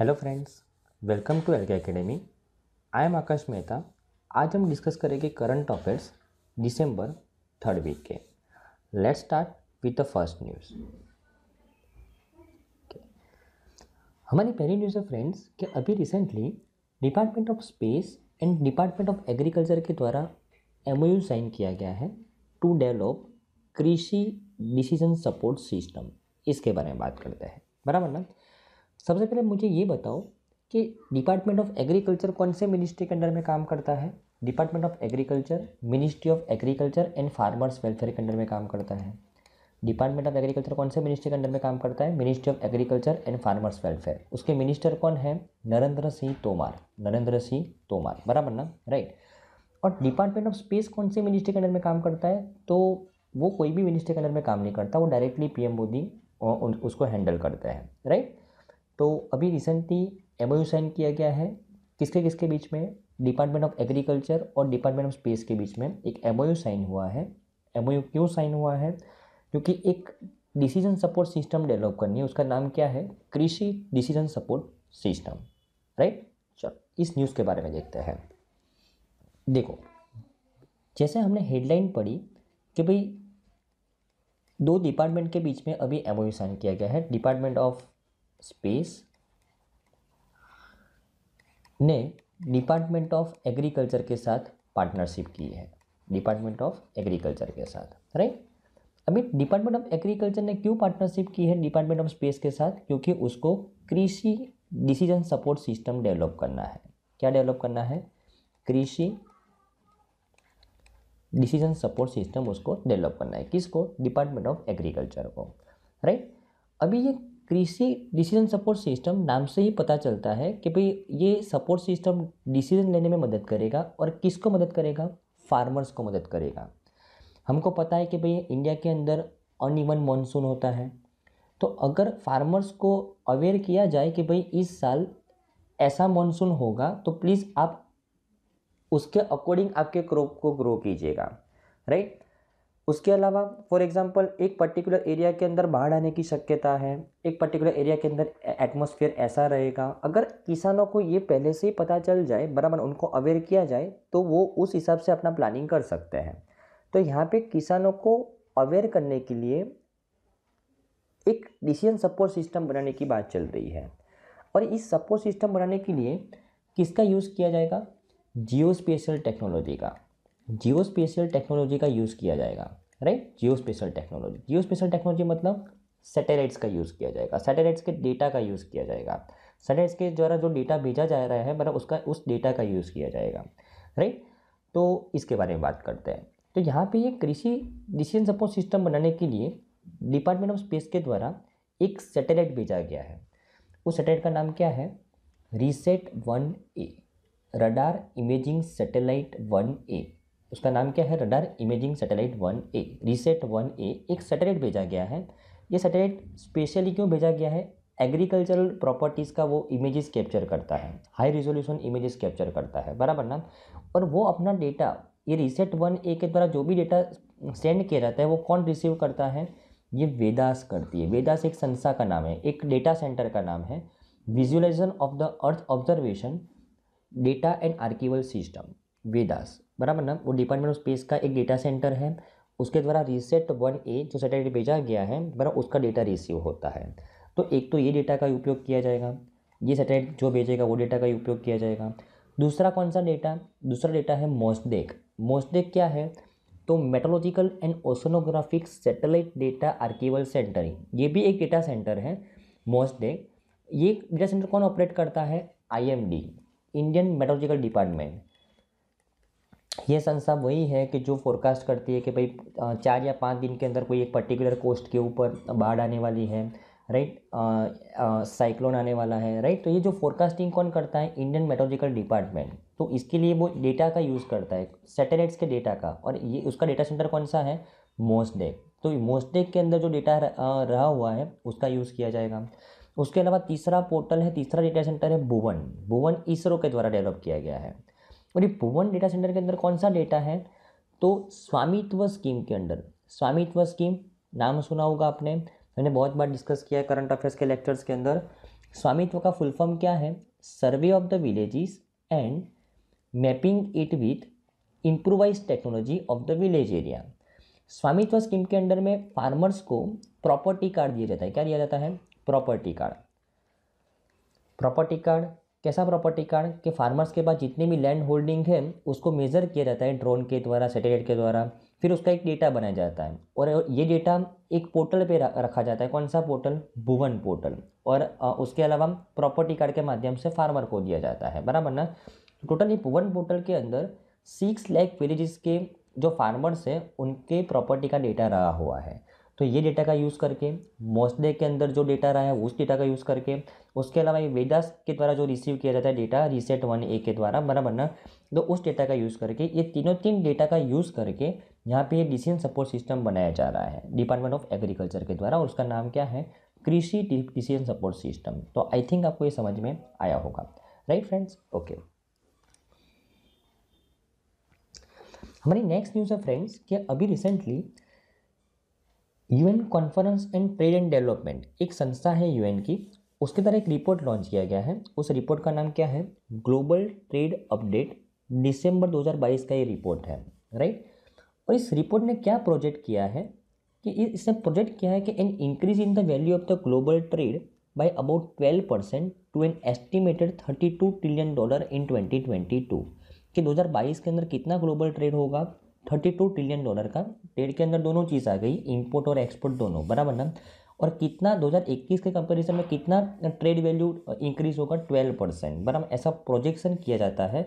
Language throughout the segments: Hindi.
Hello friends welcome to L K academy I am Aakash Mehta आज हम डिस्कस करेंगे current affairs December third week के let's start with the first news हमारी पहली न्यूज़ है फ्रेंड्स कि अभी recently department of space and department of agriculture के द्वारा एम साइन किया गया है to develop Krishi decision support system इसके बारे में बात करते हैं बराबर ना सबसे पहले मुझे ये बताओ कि डिपार्टमेंट ऑफ एग्रीकल्चर कौन से मिनिस्ट्री के अंडर में काम करता है department of agriculture ministry of agriculture and farmers welfare के अंडर में काम करता है डिपार्टमेंट ऑफ एग्रीकल्चर कौन से मिनिस्ट्री के अंडर में काम करता है ministry of agriculture and farmers welfare उसके मिनिस्टर कौन है नरेंद्र सिंह तोमर नरेंद्र सिंह तोमर बराबर ना राइट और डिपार्टमेंट ऑफ स्पेस कौन से मिनिस्ट्री के अंडर में काम करता है तो वो कोई भी मिनिस्ट्री के अंडर में काम नहीं करता वो डायरेक्टली पीएम मोदी उसको हैंडल करता है राइट तो अभी रिसेंटली एम साइन किया गया है किसके किसके बीच में डिपार्टमेंट ऑफ एग्रीकल्चर और डिपार्टमेंट ऑफ स्पेस के बीच में एक एम साइन हुआ है एम क्यों साइन हुआ है क्योंकि एक डिसीजन सपोर्ट सिस्टम डेवलप करनी है उसका नाम क्या है कृषि डिसीजन सपोर्ट सिस्टम राइट चलो इस न्यूज़ के बारे में देखते हैं देखो जैसे हमने हेडलाइन पढ़ी कि भाई दो डिपार्टमेंट के बीच में अभी एम साइन किया गया है डिपार्टमेंट ऑफ स्पेस ने डिपार्टमेंट ऑफ एग्रीकल्चर के साथ पार्टनरशिप की है डिपार्टमेंट ऑफ एग्रीकल्चर के साथ राइट अभी डिपार्टमेंट ऑफ एग्रीकल्चर ने क्यों पार्टनरशिप की है डिपार्टमेंट ऑफ स्पेस के साथ क्योंकि उसको कृषि डिसीजन सपोर्ट सिस्टम डेवलप करना है क्या डेवलप करना है कृषि डिसीजन सपोर्ट सिस्टम उसको डेवलप करना है किसको डिपार्टमेंट ऑफ एग्रीकल्चर को राइट अभी ये कृषि डिसीजन सपोर्ट सिस्टम नाम से ही पता चलता है कि भाई ये सपोर्ट सिस्टम डिसीजन लेने में मदद करेगा और किसको मदद करेगा फार्मर्स को मदद करेगा हमको पता है कि भाई इंडिया के अंदर अनइवन मानसून होता है तो अगर फार्मर्स को अवेयर किया जाए कि भाई इस साल ऐसा मानसून होगा तो प्लीज़ आप उसके अकॉर्डिंग आपके क्रॉप को ग्रो कीजिएगा राइट उसके अलावा फॉर एग्ज़ाम्पल एक पर्टिकुलर एरिया के अंदर बाढ़ आने की शक्यता है एक पर्टिकुलर एरिया के अंदर एटमोसफियर ऐसा रहेगा अगर किसानों को ये पहले से ही पता चल जाए बराबर उनको अवेयर किया जाए तो वो उस हिसाब से अपना प्लानिंग कर सकते हैं तो यहाँ पे किसानों को अवेयर करने के लिए एक डिसीजन सपोर्ट सिस्टम बनाने की बात चल रही है और इस सपोर्ट सिस्टम बनाने के लिए किसका यूज़ किया जाएगा जियो टेक्नोलॉजी का जियो स्पेशल टेक्नोलॉजी का यूज़ किया जाएगा right geospatial technology geospatial technology मतलब सैटेलाइट्स का यूज़ किया जाएगा सैटेलाइट्स के डेटा का यूज़ किया जाएगा सैटेलाइट्स के द्वारा जो डेटा भेजा जा रहा है मतलब उसका उस डेटा का यूज़ किया जाएगा राइट तो इसके बारे में बात करते हैं तो यहाँ पे ये कृषि डिसीजन सपोर्ट सिस्टम बनाने के लिए डिपार्टमेंट ऑफ स्पेस के द्वारा एक सैटेलाइट भेजा गया है उस सैटेलाइट का नाम क्या है RISAT one A radar imaging satellite one A उसका नाम क्या है radar imaging satellite one A RISAT one A एक सैटेलाइट भेजा गया है ये सैटेलाइट स्पेशली क्यों भेजा गया है एग्रीकल्चरल प्रॉपर्टीज़ का वो इमेजेस कैप्चर करता है हाई रिजोल्यूशन इमेजेस कैप्चर करता है बराबर ना और वो अपना डेटा ये रीसेट वन ए के द्वारा जो भी डेटा सेंड किया जाता है वो कौन रिसीव करता है ये वेदास करती है वेदास एक संस्था का नाम है एक डेटा सेंटर का नाम है visualisation of the earth observation data and archival system VEDAS बराबर ना वो डिपार्टमेंट ऑफ स्पेस का एक डेटा सेंटर है उसके द्वारा रीसेट वन ए जो सैटेलाइट भेजा गया है बराबर उसका डेटा रिसीव होता है तो एक तो ये डेटा का उपयोग किया जाएगा ये सैटेलाइट जो भेजेगा वो डेटा का उपयोग किया जाएगा दूसरा कौन सा डेटा दूसरा डेटा है मोस्टेक मोस्डेक क्या है तो meteorological and oceanographic satellite data archival centre ये भी एक डेटा सेंटर है मोस्टेक ये डेटा सेंटर कौन ऑपरेट करता है आई इंडियन मेटोलॉजिकल डिपार्टमेंट ये संस्था वही है कि जो फोरकास्ट करती है कि भाई चार या पाँच दिन के अंदर कोई एक पर्टिकुलर कोस्ट के ऊपर बाढ़ आने वाली है राइट साइक्लोन आने वाला है राइट तो ये जो फोरकास्टिंग कौन करता है इंडियन मेट्रोलॉजिकल डिपार्टमेंट तो इसके लिए वो डेटा का यूज़ करता है सैटेलाइट्स के डेटा का और ये उसका डेटा सेंटर कौन सा है मोस्डेक तो मोस्डेक के अंदर जो डेटा रहा हुआ है उसका यूज़ किया जाएगा उसके अलावा तीसरा पोर्टल है तीसरा डेटा सेंटर है भुवन भुवन इसरो के द्वारा डेवलप किया गया है और ये भुवन डेटा सेंटर के अंदर कौन सा डेटा है तो स्वामित्व स्कीम के अंडर स्वामित्व स्कीम नाम सुना होगा आपने मैंने बहुत बार डिस्कस किया है करंट अफेयर्स के लेक्चर्स के अंदर स्वामित्व का फुल फॉर्म क्या है survey of the villages and mapping it with improvised technology of the village area Svamitva scheme के अंडर में फार्मर्स को प्रॉपर्टी कार्ड दिया जाता है क्या दिया जाता है प्रॉपर्टी कार्ड प्रॉपर्टी कार्ड कैसा प्रॉपर्टी कार्ड कि फार्मर्स के पास जितनी भी लैंड होल्डिंग है उसको मेज़र किया जाता है ड्रोन के द्वारा सैटेलाइट के द्वारा फिर उसका एक डेटा बनाया जाता है और ये डेटा एक पोर्टल पे रखा जाता है कौन सा पोर्टल भुवन पोर्टल और उसके अलावा प्रॉपर्टी कार्ड के माध्यम से फार्मर को दिया जाता है बराबर ना टोटल ये भुवन पोर्टल के अंदर सिक्स लैख विलेजेस के जो फार्मर्स हैं उनके प्रॉपर्टी का डेटा रहा हुआ है तो ये डेटा का यूज़ करके मोस्डे के अंदर जो डेटा रहा है उस डेटा का यूज़ करके उसके अलावा ये वेदास के द्वारा जो रिसीव किया जाता है डेटा रीसेट वन ए के द्वारा बराबर ना तो उस डेटा का यूज़ करके ये तीनों तीन डेटा का यूज़ करके यहाँ पे ये डिसीजन सपोर्ट सिस्टम बनाया जा रहा है डिपार्टमेंट ऑफ एग्रीकल्चर के द्वारा और उसका नाम क्या है कृषि डिसीजन सपोर्ट सिस्टम तो आई थिंक आपको ये समझ में आया होगा राइट फ्रेंड्स ओके हमारी नेक्स्ट न्यूज़ है फ्रेंड्स कि अभी recently UN conference and trade and development एक संस्था है यूएन की उसके तरह एक रिपोर्ट लॉन्च किया गया है उस रिपोर्ट का नाम क्या है ग्लोबल ट्रेड अपडेट दिसंबर 2022 का ये रिपोर्ट है राइट और इस रिपोर्ट ने क्या प्रोजेक्ट किया है कि इसने प्रोजेक्ट किया है कि an increase in the value of the global trade about twelve percent to an estimated thirty two trillion dollar in twenty twenty two कि दो हज़ार बाईस के अंदर कितना ग्लोबल ट्रेड होगा थर्टी टू ट्रिलियन डॉलर का ट्रेड के अंदर दोनों चीज़ आ गई इम्पोर्ट और एक्सपोर्ट दोनों बराबर ना और कितना 2021 के कंपैरिजन में कितना ट्रेड वैल्यू इंक्रीज होगा 12 परसेंट बराबर ऐसा प्रोजेक्शन किया जाता है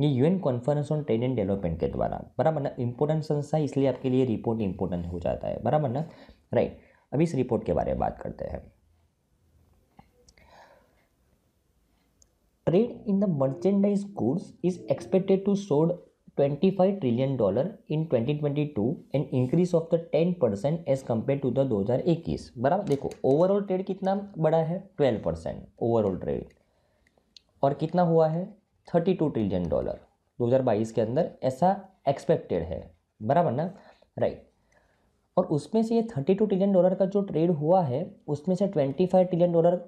ये UN conference on trade and development के द्वारा बराबर ना इंपॉर्टेंट संस्था इसलिए आपके लिए रिपोर्ट इंपॉर्टेंट हो जाता है बराबर ना राइट अब इस रिपोर्ट के बारे में बात करते हैं trade in the merchandise goods is expected to soared twenty five trillion dollar in twenty twenty two and increase of the ten percent as compare to the दो हज़ार इक्कीस बराबर देखो ओवरऑल ट्रेड कितना बड़ा है ट्वेल्व परसेंट ओवरऑल ट्रेड और कितना हुआ है थर्टी टू ट्रिलियन डॉलर दो हज़ार बाईस के अंदर ऐसा एक्सपेक्टेड है बराबर ना राइट right. और उसमें से ये टू ट्रिलियन डॉलर का जो ट्रेड हुआ है उसमें से twenty five trillion dollar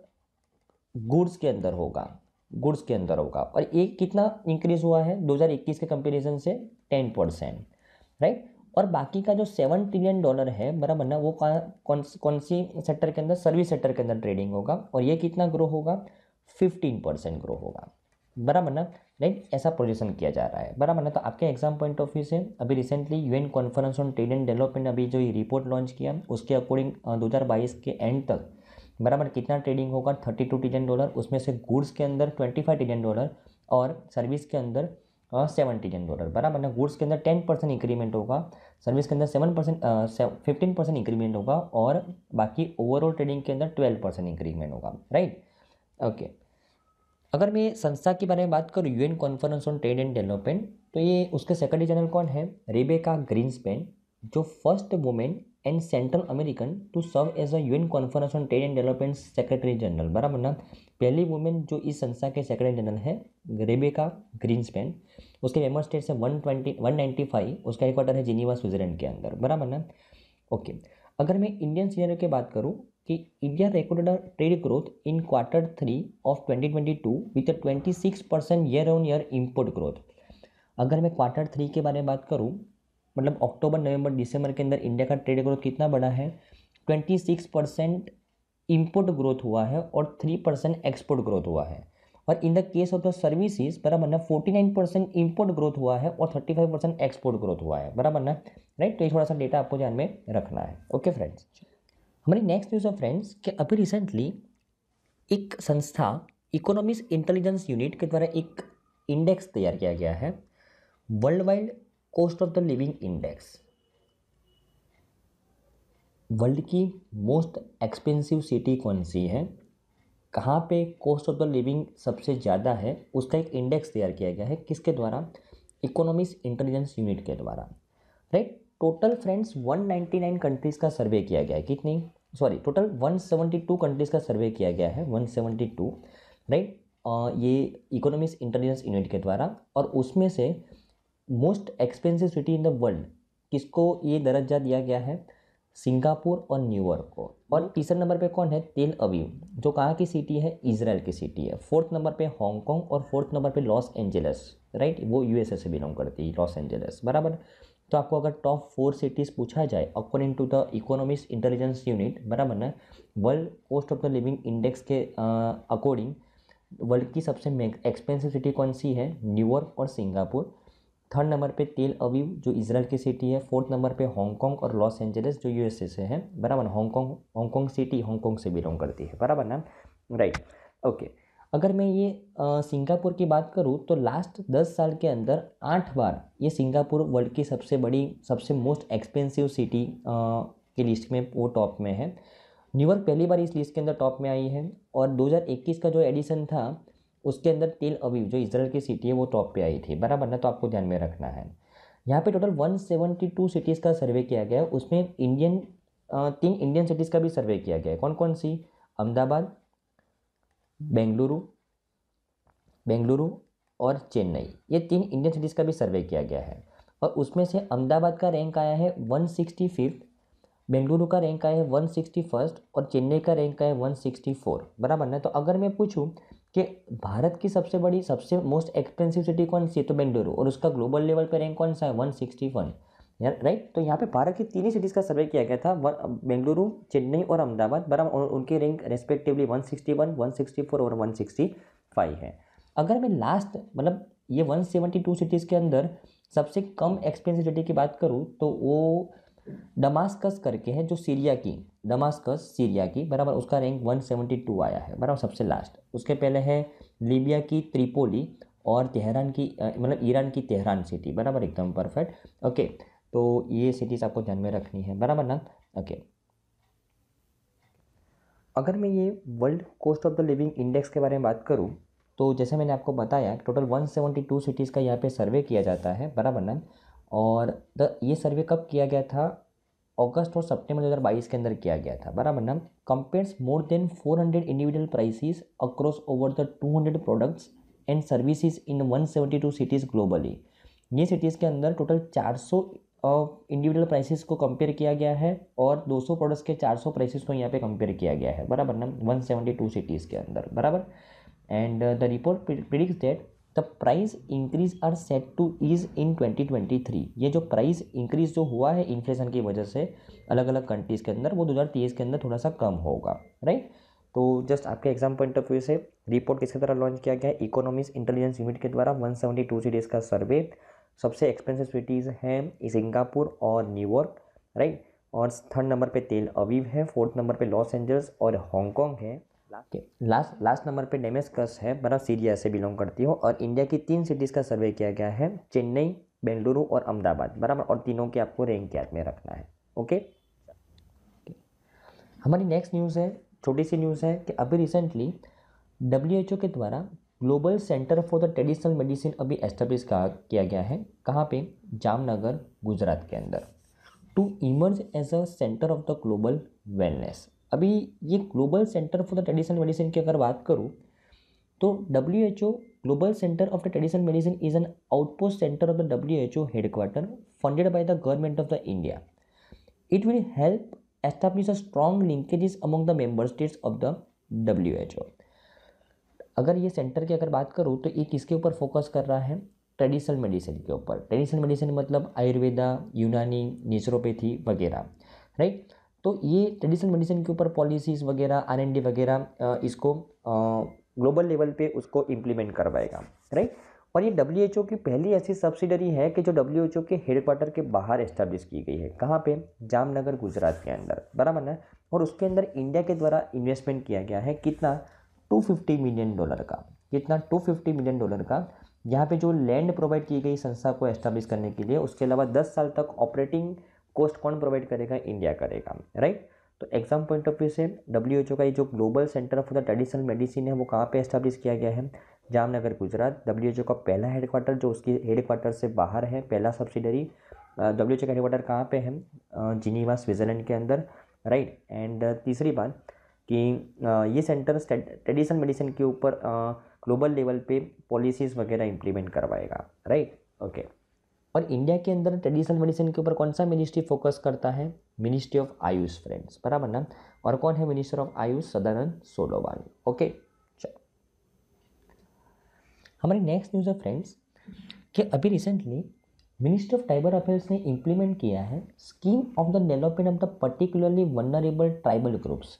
goods के अंदर होगा गुड्स के अंदर होगा और ये कितना इंक्रीज हुआ है 2021 के कंपैरिजन से 10 परसेंट राइट और बाकी का जो सेवन ट्रिलियन डॉलर है बराबर ना वो कौन कौन सी सेक्टर के अंदर सर्विस सेक्टर के अंदर ट्रेडिंग होगा और ये कितना ग्रो होगा फिफ्टीन परसेंट ग्रो होगा बराबर ना राइट ऐसा प्रोजेक्शन किया जा रहा है बराबर ना तो आपके एग्जाम पॉइंट ऑफ व्यू से अभी recently UN conference on trade and development अभी जो ये रिपोर्ट लॉन्च किया उसके अकॉर्डिंग दो के एंड तक बराबर कितना ट्रेडिंग होगा थर्टी टू ट्रिलियन डॉलर उसमें से गुड्स के अंदर ट्वेंटी फाइव ट्रिलियन डॉलर और सर्विस के अंदर सेवन ट्रिलियन डॉलर बराबर ना गुड्स के अंदर टेन परसेंट इंक्रीमेंट होगा सर्विस के अंदर seven percent fifteen percent increment होगा और बाकी ओवरऑल ट्रेडिंग के अंदर ट्वेल्व परसेंट इंक्रीमेंट होगा राइट ओके अगर मैं संस्था के बारे में बात करूँ UN conference on trade and development तो ये उसके सेक्रेटरी जनरल कौन है रेबेका स्पेन जो first women and central American to serve as a UN conference on trade and development secretary general बराबर ना पहली वुमेन जो इस संस्था के सेक्रेटरी जनरल है रेबेका ग्रीनस्पेन उसके मेम्बर स्टेट्स हैं one twenty one ninety five उसका हेडक्वार्टर है जिनीवा स्विट्जरलैंड के अंदर बराबर ना ओके अगर मैं इंडियन सीनियर की बात करूँ कि India recorded trade growth in quarter three of 2022 twenty twenty six percent year on year import growth अगर मैं क्वार्टर थ्री के बारे में बात करूँ मतलब अक्टूबर नवंबर दिसंबर के अंदर इंडिया का ट्रेड ग्रोथ कितना बढ़ा है twenty six percent import growth हुआ है और थ्री परसेंट एक्सपोर्ट ग्रोथ हुआ है और in the case of the services बराबर ना forty nine percent import growth हुआ है और thirty five percent export growth हुआ है बराबर ना राइट तो ये थोड़ा सा डेटा आपको ध्यान में रखना है ओके फ्रेंड्स हमारी नेक्स्ट न्यूज़ है फ्रेंड्स कि अभी रिसेंटली एक संस्था इकोनॉमिक्स इंटेलिजेंस यूनिट के द्वारा एक इंडेक्स तैयार किया गया है worldwide cost of the living index world की मोस्ट एक्सपेंसिव सिटी कौन सी है कहाँ पे कॉस्ट ऑफ द लिविंग सबसे ज़्यादा है उसका एक इंडेक्स तैयार किया गया है किसके द्वारा इकोनॉमिक्स इंटेलिजेंस यूनिट के द्वारा राइट टोटल फ्रेंड्स 199 कंट्रीज़ का सर्वे किया गया है कितनी सॉरी टोटल 172 कंट्रीज़ का सर्वे किया गया है 172 राइट right? ये इकोनॉमिक्स इंटेलिजेंस यूनिट के द्वारा और उसमें से most expensive city in the world किसको ये दर्जा दिया गया है सिंगापुर और न्यूयॉर्क को और तीसरे नंबर पे कौन है तेल अवीव जो कहाँ की सिटी है इसराइल की सिटी है फोर्थ नंबर पे हांगकॉन्ग और फोर्थ नंबर पे लॉस एंजल्स राइट वो यूएसए से बिलोंग करती है लॉस एंजल्स बराबर तो आपको अगर टॉप फोर सिटीज़ पूछा जाए according to the economic intelligence unit बराबर ना world cost of the living index के अकॉर्डिंग वर्ल्ड की सबसे एक्सपेंसिव सिटी कौन सी है न्यूयॉर्क और सिंगापुर थर्ड नंबर पे तेल अवीव जो इसराइल की सिटी है फोर्थ नंबर पे हांगकॉन्ग और लॉस एंजलिस जो यूएसए से है बराबर हांगकॉन्ग हांगकॉन्ग सिटी हांगकॉन्ग से बिलोंग करती है बराबर ना राइट ओके अगर मैं ये सिंगापुर की बात करूँ तो लास्ट दस साल के अंदर आठ बार ये सिंगापुर वर्ल्ड की सबसे बड़ी सबसे मोस्ट एक्सपेंसिव सिटी के लिस्ट में वो टॉप में है न्यूयॉर्क पहली बार इस लिस्ट के अंदर टॉप में आई है और 2021 का जो एडिशन था उसके अंदर तेल अभी जो इसराइल की सिटी है वो टॉप पे आई थी बराबर ना तो आपको ध्यान में रखना है यहाँ पे टोटल 172 सिटीज़ का सर्वे किया गया है उसमें इंडियन तीन इंडियन सिटीज़ का भी सर्वे किया गया है कौन कौन सी अहमदाबाद बेंगलुरु बेंगलुरु और चेन्नई ये तीन इंडियन सिटीज़ का भी सर्वे किया गया है और उसमें से अहमदाबाद का रैंक आया है वन सिक्सटी फिफ्थ बेंगलुरु का रैंक आया है वन सिक्सटी फर्स्ट और चेन्नई का रैंक आया है वन सिक्सटी फोर बराबर ना तो अगर मैं पूछूँ कि भारत की सबसे बड़ी सबसे मोस्ट एक्सपेंसिव सिटी कौन सी है तो बेंगलुरु और उसका ग्लोबल लेवल पर रैंक कौन सा है वन सिक्सटी वन राइट तो यहाँ पे भारत की तीन ही सिटीज़ का सर्वे किया गया था बेंगलुरु चेन्नई और अहमदाबाद बराबर उनके rank respectively one sixty one one sixty four और वन सिक्सटी फाइव है अगर मैं लास्ट मतलब ये वन सेवेंटी टू सिटीज़ के अंदर सबसे कम एक्सपेंसिव सिटी की बात करूँ तो वो डमास्कस करके है जो सीरिया की डमास्कस सीरिया की बराबर उसका रैंक 172 आया है बराबर सबसे लास्ट उसके पहले है लीबिया की त्रिपोली और तेहरान की मतलब ईरान की तेहरान सिटी बराबर एकदम परफेक्ट ओके तो ये सिटीज़ आपको ध्यान में रखनी है बराबर ना ओके अगर मैं ये world cost of the living index के बारे में बात करूँ तो जैसे मैंने आपको बताया टोटल वन सिटीज़ का यहाँ पर सर्वे किया जाता है बराबर ना और द ये सर्वे कब किया गया था अगस्त और सितंबर 2022 के अंदर किया गया था बराबर ना compares more than 400 individual prices across over the 200 products and services in 172 cities globally ये सिटीज़ के अंदर टोटल 400 इंडिविजुअल प्राइसेस को कंपेयर किया गया है और 200 प्रोडक्ट्स के 400 प्राइसेस को यहाँ पे कंपेयर किया गया है बराबर ना टू सिटीज़ के अंदर बराबर and the report predicts that the price increase are set to ease in 2023 ये जो प्राइस इंक्रीज जो हुआ है इन्फ्लेशन की वजह से अलग अलग कंट्रीज़ के अंदर वो 2023 के अंदर थोड़ा सा कम होगा राइट तो जस्ट आपके एग्जाम पॉइंट ऑफ व्यू से रिपोर्ट किसके द्वारा लॉन्च किया गया है इकोनॉमिक्स इंटेलिजेंस यूनिट के द्वारा 172 सिटीज़ का सर्वे सबसे एक्सपेंसिव सिटीज़ हैं सिंगापुर और न्यूयॉर्क राइट और थर्ड नंबर पे तेल अवीव है फोर्थ नंबर पे लॉस एंजल्स और हांगकॉन्ग है लास्ट लास्ट नंबर पे डेमेज कस है बर्फ सीरिया से बिलोंग करती हो और इंडिया की तीन सिटीज़ का सर्वे किया गया है चेन्नई बेंगलुरु और अहमदाबाद बराबर और तीनों के आपको रैंक याद में रखना है ओके हमारी नेक्स्ट न्यूज़ है छोटी सी न्यूज़ है कि अभी रिसेंटली डब्ल्यू के द्वारा global centre for the traditional medicine अभी एस्टेब्लिश किया गया है कहाँ पे जामनगर गुजरात के अंदर to emerge as a centre of the global wellness अभी ये global centre for the traditional medicine की अगर बात करूँ तो W H O global centre of the traditional medicine is an outpost centre of the W H O headquarter the government of the India it will help establish a strong linkages among the member states of the W H O अगर ये सेंटर की अगर बात करूँ तो ये किसके ऊपर फोकस कर रहा है ट्रेडिशनल मेडिसिन के ऊपर ट्रेडिशनल मेडिसिन मतलब आयुर्वेदा यूनानी नेचुरोपैथी वगैरह राइट तो ये ट्रेडिशनल मेडिसिन के ऊपर पॉलिसीज़ वगैरह आर वगैरह इसको ग्लोबल लेवल पे उसको इम्प्लीमेंट करवाएगा राइट और ये डब्ल्यू की पहली ऐसी सब्सिडरी है कि जो डब्ल्यू के हेडक्वार्टर के बाहर इस्टेब्लिश की गई है कहाँ पे जामनगर गुजरात के अंदर बराबर ना और उसके अंदर इंडिया के द्वारा इन्वेस्टमेंट किया गया है कितना 250 मिलियन डॉलर का कितना 250 मिलियन डॉलर का यहाँ पे जो लैंड प्रोवाइड की गई संस्था को इस्टेब्लिश करने के लिए उसके अलावा दस साल तक ऑपरेटिंग कोस्ट कौन प्रोवाइड करेगा इंडिया करेगा राइट तो एग्जाम पॉइंट ऑफ व्यू से डब्ल्यू एच ओ का ये जो global centre of the traditional medicine है वो कहाँ पे एस्टैब्लिश किया गया है Jamnagar Gujarat W H O का पहला हेडक्वार्टर जो उसकी हेडक्वार्टर से बाहर है पहला सब्सिडरी डब्ल्यू एच ओ का हेडक्वार्टर कहाँ पे है जिनीवा स्विट्ज़रलैंड के अंदर राइट एंड तीसरी बात कि ये सेंटर ट्रेडिशनल मेडिसिन के ऊपर ग्लोबल लेवल पे पॉलिसीज़ वगैरह इम्प्लीमेंट करवाएगा राइट ओके okay. और इंडिया के अंदर ट्रेडिशनल मेडिसिन के ऊपर कौन सा मिनिस्ट्री फोकस करता है मिनिस्ट्री ऑफ आयुष फ्रेंड्स बराबर ना और कौन है minister of AYUSH Sadanand Sonowal okay चलो नेक्स्ट न्यूज़ है फ्रेंड्स कि अभी recently ministry of tribal affairs ने इम्प्लीमेंट किया है scheme of the development of the particularly vulnerable tribal groups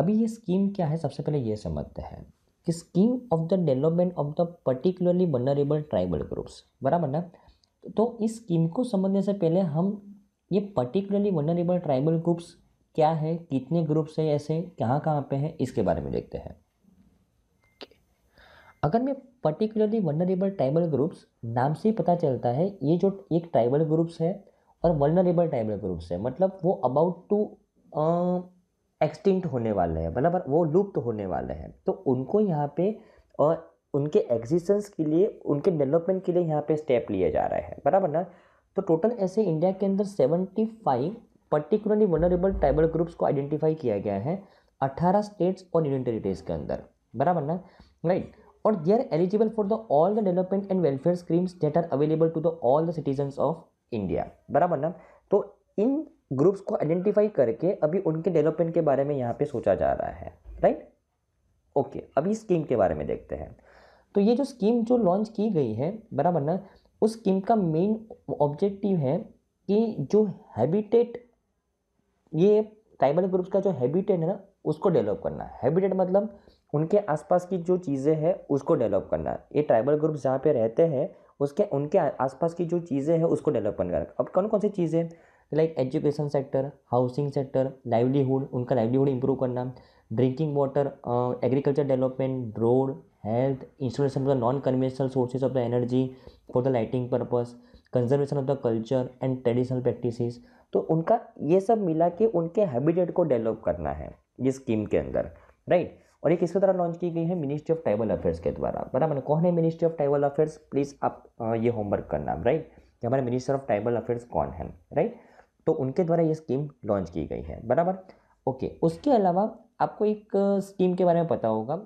अभी ये स्कीम क्या है सबसे पहले ये समझते हैं कि scheme of the development of the particularly vulnerable tribal groups बराबर ना तो इस स्कीम को समझने से पहले हम ये पर्टिकुलरली वनरेबल ट्राइबल ग्रुप्स क्या है कितने ग्रुप्स है ऐसे कहाँ कहाँ पे हैं इसके बारे में देखते हैं अगर मैं पर्टिकुलरली वनरेबल ट्राइबल ग्रुप्स नाम से ही पता चलता है ये जो एक ट्राइबल ग्रुप्स है और वनरेबल ट्राइबल ग्रुप्स है मतलब वो अबाउट टू एक्सटिंक्ट होने वाले हैं मतलब वो लुप्त होने वाले हैं तो उनको यहाँ पे उनके एग्जिस्टेंस के लिए उनके डेवलपमेंट के लिए यहाँ पे स्टेप लिए जा रहे हैं बराबर ना तो टोटल ऐसे इंडिया के अंदर seventy five particularly vulnerable tribal groups को आइडेंटिफाई किया गया है अट्ठारह स्टेट्स और यूनियन टेरिटरीज के अंदर बराबर ना राइट और they are eligible for the all the development and welfare schemes that are available to the all the citizens of India बराबर ना तो इन ग्रुप्स को आइडेंटिफाई करके अभी उनके डेवलपमेंट के बारे में यहाँ पे सोचा जा रहा है राइट ओके अभी स्कीम के बारे में देखते हैं तो ये जो स्कीम जो लॉन्च की गई है बराबर ना उस स्कीम का मेन ऑब्जेक्टिव है कि जो हैबिटेट ये ट्राइबल ग्रुप्स का जो हैबिटेट है ना उसको डेवलप करना हैबिटेट मतलब उनके आसपास की जो चीज़ें हैं उसको डेवलप करना ये ट्राइबल ग्रुप्स जहाँ पे रहते हैं उसके उनके आसपास की जो चीज़ें हैं उसको डेवलप करना अब कौन कौन सी चीज़ें like education sector housing sector livelihood उनका लाइवलीहुड इंप्रूव करना drinking water agriculture development road health insurance of the non conventional sources of the energy for the lighting purpose conservation of the culture and traditional practices तो उनका ये सब मिला के उनके हैबिटेट को डेवलप करना है ये स्कीम के अंदर राइट और ये किसके द्वारा लॉन्च की गई है मिनिस्ट्री ऑफ ट्राइबल अफेयर्स के द्वारा बराबर कौन है ministry of tribal affairs please आप ये होमवर्क करना राइट कि हमारे मिनिस्टर ऑफ ट्राइबल अफेयर्स कौन है राइट तो उनके द्वारा ये स्कीम लॉन्च की गई है बराबर ओके उसके अलावा आपको एक स्कीम के बारे में पता होगा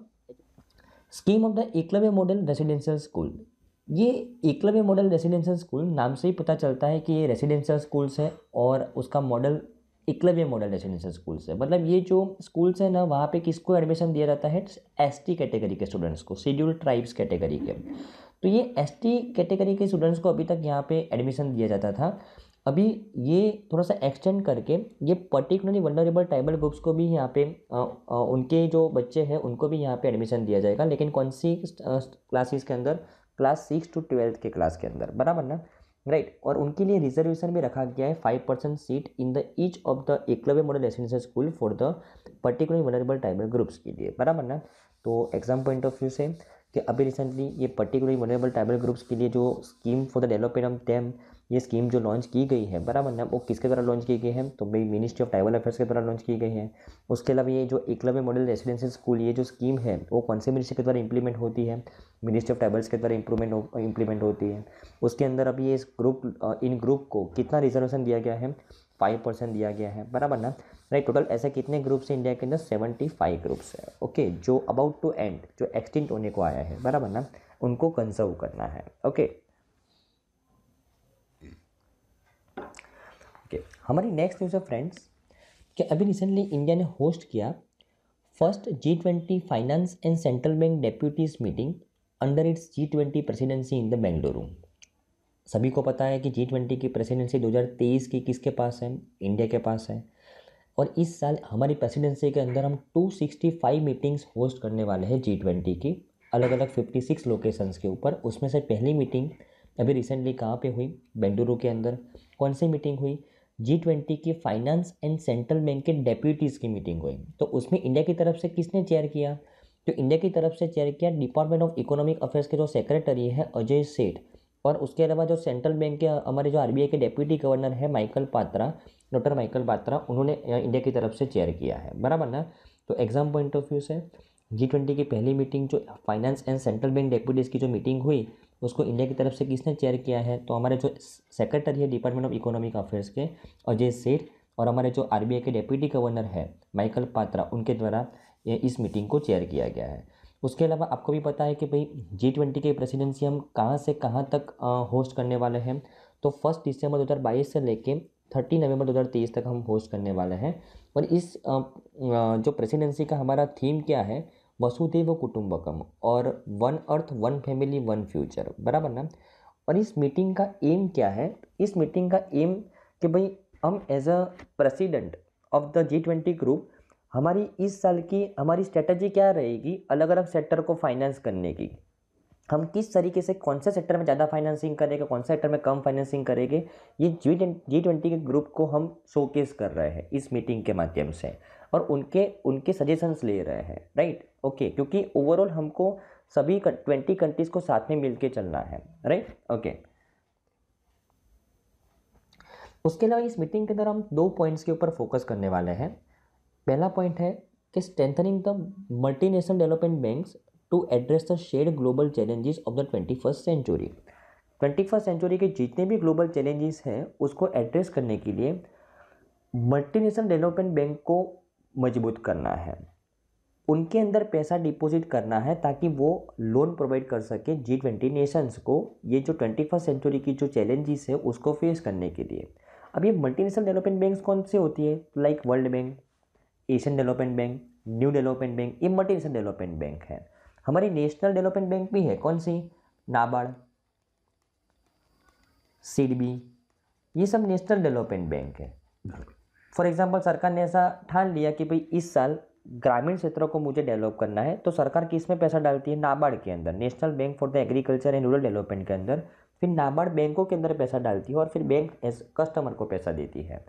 scheme of the Eklavya model residential school ये एकलव्य मॉडल रेसिडेंशियल स्कूल नाम से ही पता चलता है कि ये रेसिडेंशियल स्कूल्स है और उसका model Eklavya model residential schools है मतलब ये जो स्कूल्स हैं ना वहाँ पे किसको एडमिशन दिया जाता है एस टी कैटेगरी के स्टूडेंट्स को शेड्यूल ट्राइब्स कैटेगरी के तो ये एस टी कैटेगरी के स्टूडेंट्स को अभी तक यहाँ पे एडमिशन दिया जाता था अभी ये थोड़ा सा एक्सटेंड करके ये पर्टिकुलरली वनरेबल ट्राइबल ग्रुप्स को भी यहाँ पे आ, आ, उनके जो बच्चे हैं उनको भी यहाँ पे एडमिशन दिया जाएगा लेकिन कौन सी क्लासेस के अंदर क्लास सिक्स टू ट्वेल्थ के क्लास के अंदर बराबर ना राइट right. और उनके लिए रिजर्वेशन भी रखा गया है five percent seat in the each of the Eklavya model residential school for the particular vulnerable tribal groups के लिए बराबर ना तो एग्जाम पॉइंट ऑफ व्यू से कि अभी रिसेंटली ये पर्टिकुलर वनरेबल ट्राइबल ग्रुप्स के लिए जो scheme for the development of them ये स्कीम जो लॉन्च की गई है बराबर ना वो किसके द्वारा लॉन्च की गई है तो भाई मिनिस्ट्री ऑफ ट्राइबल अफेयर्स के द्वारा लॉन्च की गई है उसके अलावा ये जो एकलव्य मॉडल रेसिडेंशियल स्कूल ये जो स्कीम है वो कौन से मिनिस्ट्री के द्वारा इंप्लीमेंट होती है मिनिस्ट्री ऑफ ट्राइबल्स के द्वारा इंप्रूवमेंट इंप्लीमेंट होती है उसके अंदर अभी ये इस ग्रुप इन ग्रुप को कितना रिजर्वेशन दिया गया है फाइव परसेंट दिया गया है बराबर ना राइट टोटल ऐसे कितने ग्रुप्स हैं इंडिया के अंदर सेवेंटी फाइव ग्रुप्स है ओके जो अबाउट टू एंड जो एक्सटिंट होने को आया है बराबर ना उनको कंजर्व करना है ओके हमारी नेक्स्ट न्यूज़ है फ्रेंड्स कि अभी रिसेंटली इंडिया ने होस्ट किया first G twenty finance and central bank deputies meeting under its G twenty presidency in the Bengaluru सभी को पता है कि जी ट्वेंटी की प्रेसिडेंसी 2023 की किसके पास है इंडिया के पास है और इस साल हमारी प्रेसिडेंसी के अंदर हम 265 मीटिंग्स होस्ट करने वाले हैं जी ट्वेंटी की अलग अलग 56 लोकेशंस के ऊपर उसमें से पहली मीटिंग अभी रिसेंटली कहाँ पे हुई बेंगलुरु के अंदर कौन सी मीटिंग हुई जी ट्वेंटी की फाइनेंस एंड सेंट्रल बैंक के डेप्यूटीज़ की मीटिंग हुई तो उसमें इंडिया की तरफ से किसने चेयर किया तो इंडिया की तरफ से चेयर किया डिपार्टमेंट ऑफ इकोनॉमिक अफेयर्स के जो सेक्रेटरी है अजय सेठ और उसके अलावा जो सेंट्रल बैंक के हमारे जो आरबीआई के डेप्यूटी गवर्नर है Michael Patra doctor Michael Patra उन्होंने इंडिया की तरफ से चेयर किया है बराबर ना तो एग्ज़ाम पॉइंट ऑफ व्यू से जी ट्वेंटी की पहली मीटिंग जो finance and central bank deputies की जो मीटिंग हुई उसको इंडिया की तरफ से किसने चेयर किया है तो हमारे जो सेक्रेटरी है डिपार्टमेंट ऑफ इकोनॉमिक अफेयर्स के अजय सेठ और हमारे जो आर के डेप्यूटी गवर्नर है माइकल पात्रा उनके द्वारा इस मीटिंग को चेयर किया गया है उसके अलावा आपको भी पता है कि भाई जी ट्वेंटी के प्रेसिडेंसी हम कहाँ से कहाँ तक होस्ट करने वाले हैं तो फर्स्ट दिसंबर दो से लेके थर्टी नवंबर दो तक हम होस्ट करने वाले हैं और इस जो प्रेसिडेंसी का हमारा थीम क्या है वसुदेव कुटुंबकम और one earth one family one future बराबर ना और इस मीटिंग का एम क्या है इस मीटिंग का एम कि भाई हम as a president of the G twenty group हमारी इस साल की हमारी स्ट्रेटजी क्या रहेगी अलग अलग सेक्टर को फाइनेंस करने की हम किस तरीके से कौन से सेक्टर में ज़्यादा फाइनेंसिंग करेंगे कौन से सेक्टर में कम फाइनेंसिंग करेंगे ये जी जी ट्वेंटी के ग्रुप को हम शोकेस कर रहे हैं इस मीटिंग के माध्यम से और उनके उनके सजेशंस ले रहे हैं राइट ओके क्योंकि ओवरऑल हमको सभी ट्वेंटी कंट्रीज़ को साथ में मिलके चलना है राइट ओके उसके अलावा इस मीटिंग के अंदर हम दो पॉइंट्स के ऊपर फोकस करने वाले हैं पहला पॉइंट है कि strengthening the multinational development banks to address the shared global challenges of the twenty first century twenty first century के जितने भी ग्लोबल चैलेंजेस हैं उसको एड्रेस करने के लिए मल्टीनेशनल डेवलपमेंट बैंक को मजबूत करना है उनके अंदर पैसा डिपॉजिट करना है ताकि वो लोन प्रोवाइड कर सके जी ट्वेंटी नेशंस को ये जो ट्वेंटी फर्स्ट सेंचुरी की जो चैलेंजेस है उसको फेस करने के लिए अब ये मल्टी नेशनल डेवलपमेंट बैंक कौन से होती है like World Bank Asian Development Bank New Development Bank ये मल्टी नेशनल डेवलपमेंट बैंक है हमारी नेशनल डेवलपमेंट बैंक भी है कौन सी नाबार्ड सीडबी ये सब नेशनल डेवलपमेंट बैंक है फॉर एग्ज़ाम्पल सरकार ने ऐसा ठान लिया कि भाई इस साल ग्रामीण क्षेत्रों को मुझे डेवलप करना है तो सरकार किस में पैसा डालती है नाबार्ड के अंदर national bank for the agriculture and rural development के अंदर फिर नाबार्ड बैंकों के अंदर पैसा डालती है और फिर बैंक कस्टमर को पैसा देती है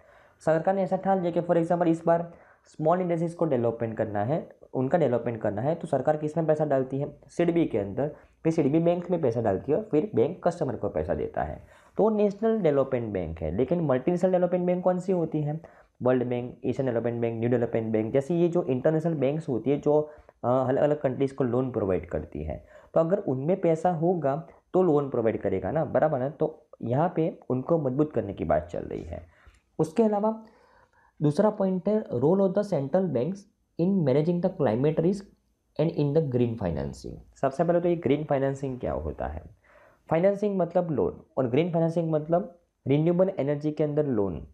सरकार ने ऐसा ठान लिया कि फॉर एग्जाम्पल इस बार स्मॉल इंडस्ट्रीज़ को डेवलपमेंट करना है उनका डेवलपमेंट करना है तो सरकार किस में पैसा डालती है सिडबी के अंदर फिर सिडबी बैंक में पैसा डालती है और फिर बैंक कस्टमर को पैसा देता है तो नेशनल डेवलपमेंट बैंक है लेकिन मल्टी नेशनल डेवलपमेंट बैंक कौन सी होती है World Bank Asian Development Bank New Development Bank जैसी ये जो इंटरनेशनल बैंक्स होती है जो अलग अलग कंट्रीज़ को लोन प्रोवाइड करती है तो अगर उनमें पैसा होगा तो लोन प्रोवाइड करेगा ना बराबर है तो यहाँ पे उनको मजबूत करने की बात चल रही है उसके अलावा दूसरा पॉइंट है role of the central banks in managing the climate risk and in the green financing सबसे पहले तो ये ग्रीन फाइनेंसिंग क्या होता है फाइनेंसिंग मतलब लोन और ग्रीन फाइनेंसिंग मतलब रिन्यूएबल एनर्जी के अंदर लोन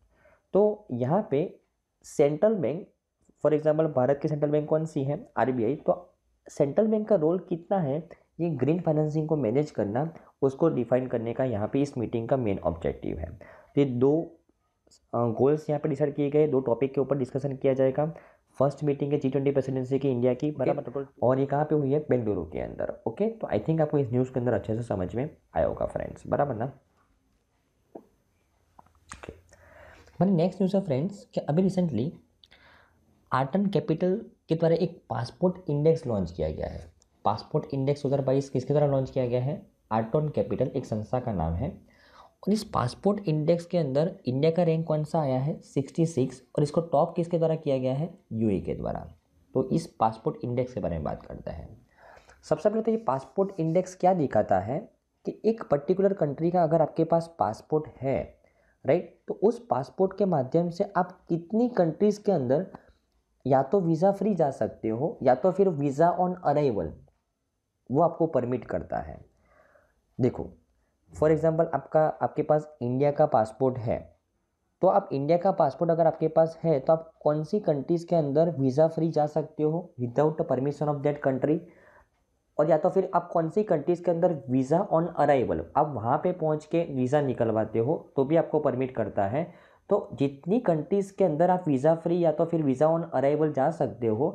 तो यहाँ पे central bank for example Bharat की सेंट्रल बैंक कौन सी है आरबीआई तो सेंट्रल बैंक का रोल कितना है ये ग्रीन फाइनेंसिंग को मैनेज करना उसको डिफाइन करने का यहाँ पे इस मीटिंग का मेन ऑब्जेक्टिव है तो ये दो गोल्स यहाँ पे डिसाइड किए गए दो टॉपिक के ऊपर डिस्कशन किया जाएगा फर्स्ट मीटिंग है जी ट्वेंटी प्रेसिडेंसी की इंडिया की बराबर और ये कहाँ पे हुई है बेंगलुरु के अंदर ओके तो आई थिंक आपको इस न्यूज़ के अंदर अच्छे से समझ में आया होगा फ्रेंड्स बराबर ना ओके हमारी नेक्स्ट न्यूज़ है फ्रेंड्स कि अभी रिसेंटली आर्टन कैपिटल के द्वारा एक पासपोर्ट इंडेक्स लॉन्च किया गया है पासपोर्ट इंडेक्स दो हज़ार बाईस किसके द्वारा लॉन्च किया गया है आर्टन कैपिटल एक संस्था का नाम है और इस पासपोर्ट इंडेक्स के अंदर इंडिया का रैंक कौन सा आया है 66 और इसको टॉप किसके द्वारा किया गया है ए के द्वारा तो इस पासपोर्ट इंडेक्स के बारे में बात करते हैं सबसे पहले तो ये पासपोर्ट इंडेक्स क्या दिखाता है कि एक पर्टिकुलर कंट्री का अगर आपके पास पासपोर्ट है राइट तो उस पासपोर्ट के माध्यम से आप कितनी कंट्रीज़ के अंदर या तो वीज़ा फ्री जा सकते हो या तो फिर वीज़ा ऑन अराइवल वो आपको परमिट करता है देखो फॉर एग्ज़ाम्पल आपका आपके पास इंडिया का पासपोर्ट है तो आप इंडिया का पासपोर्ट अगर आपके पास है तो आप कौन सी कंट्रीज़ के अंदर वीज़ा फ्री जा सकते हो without permission of that country और या तो फिर आप कौन सी कंट्रीज़ के अंदर वीज़ा ऑन अराइवल आप वहाँ पे पहुँच के वीज़ा निकलवाते हो तो भी आपको परमिट करता है तो जितनी कंट्रीज़ के अंदर आप वीज़ा फ्री या तो फिर वीज़ा ऑन अराइवल जा सकते हो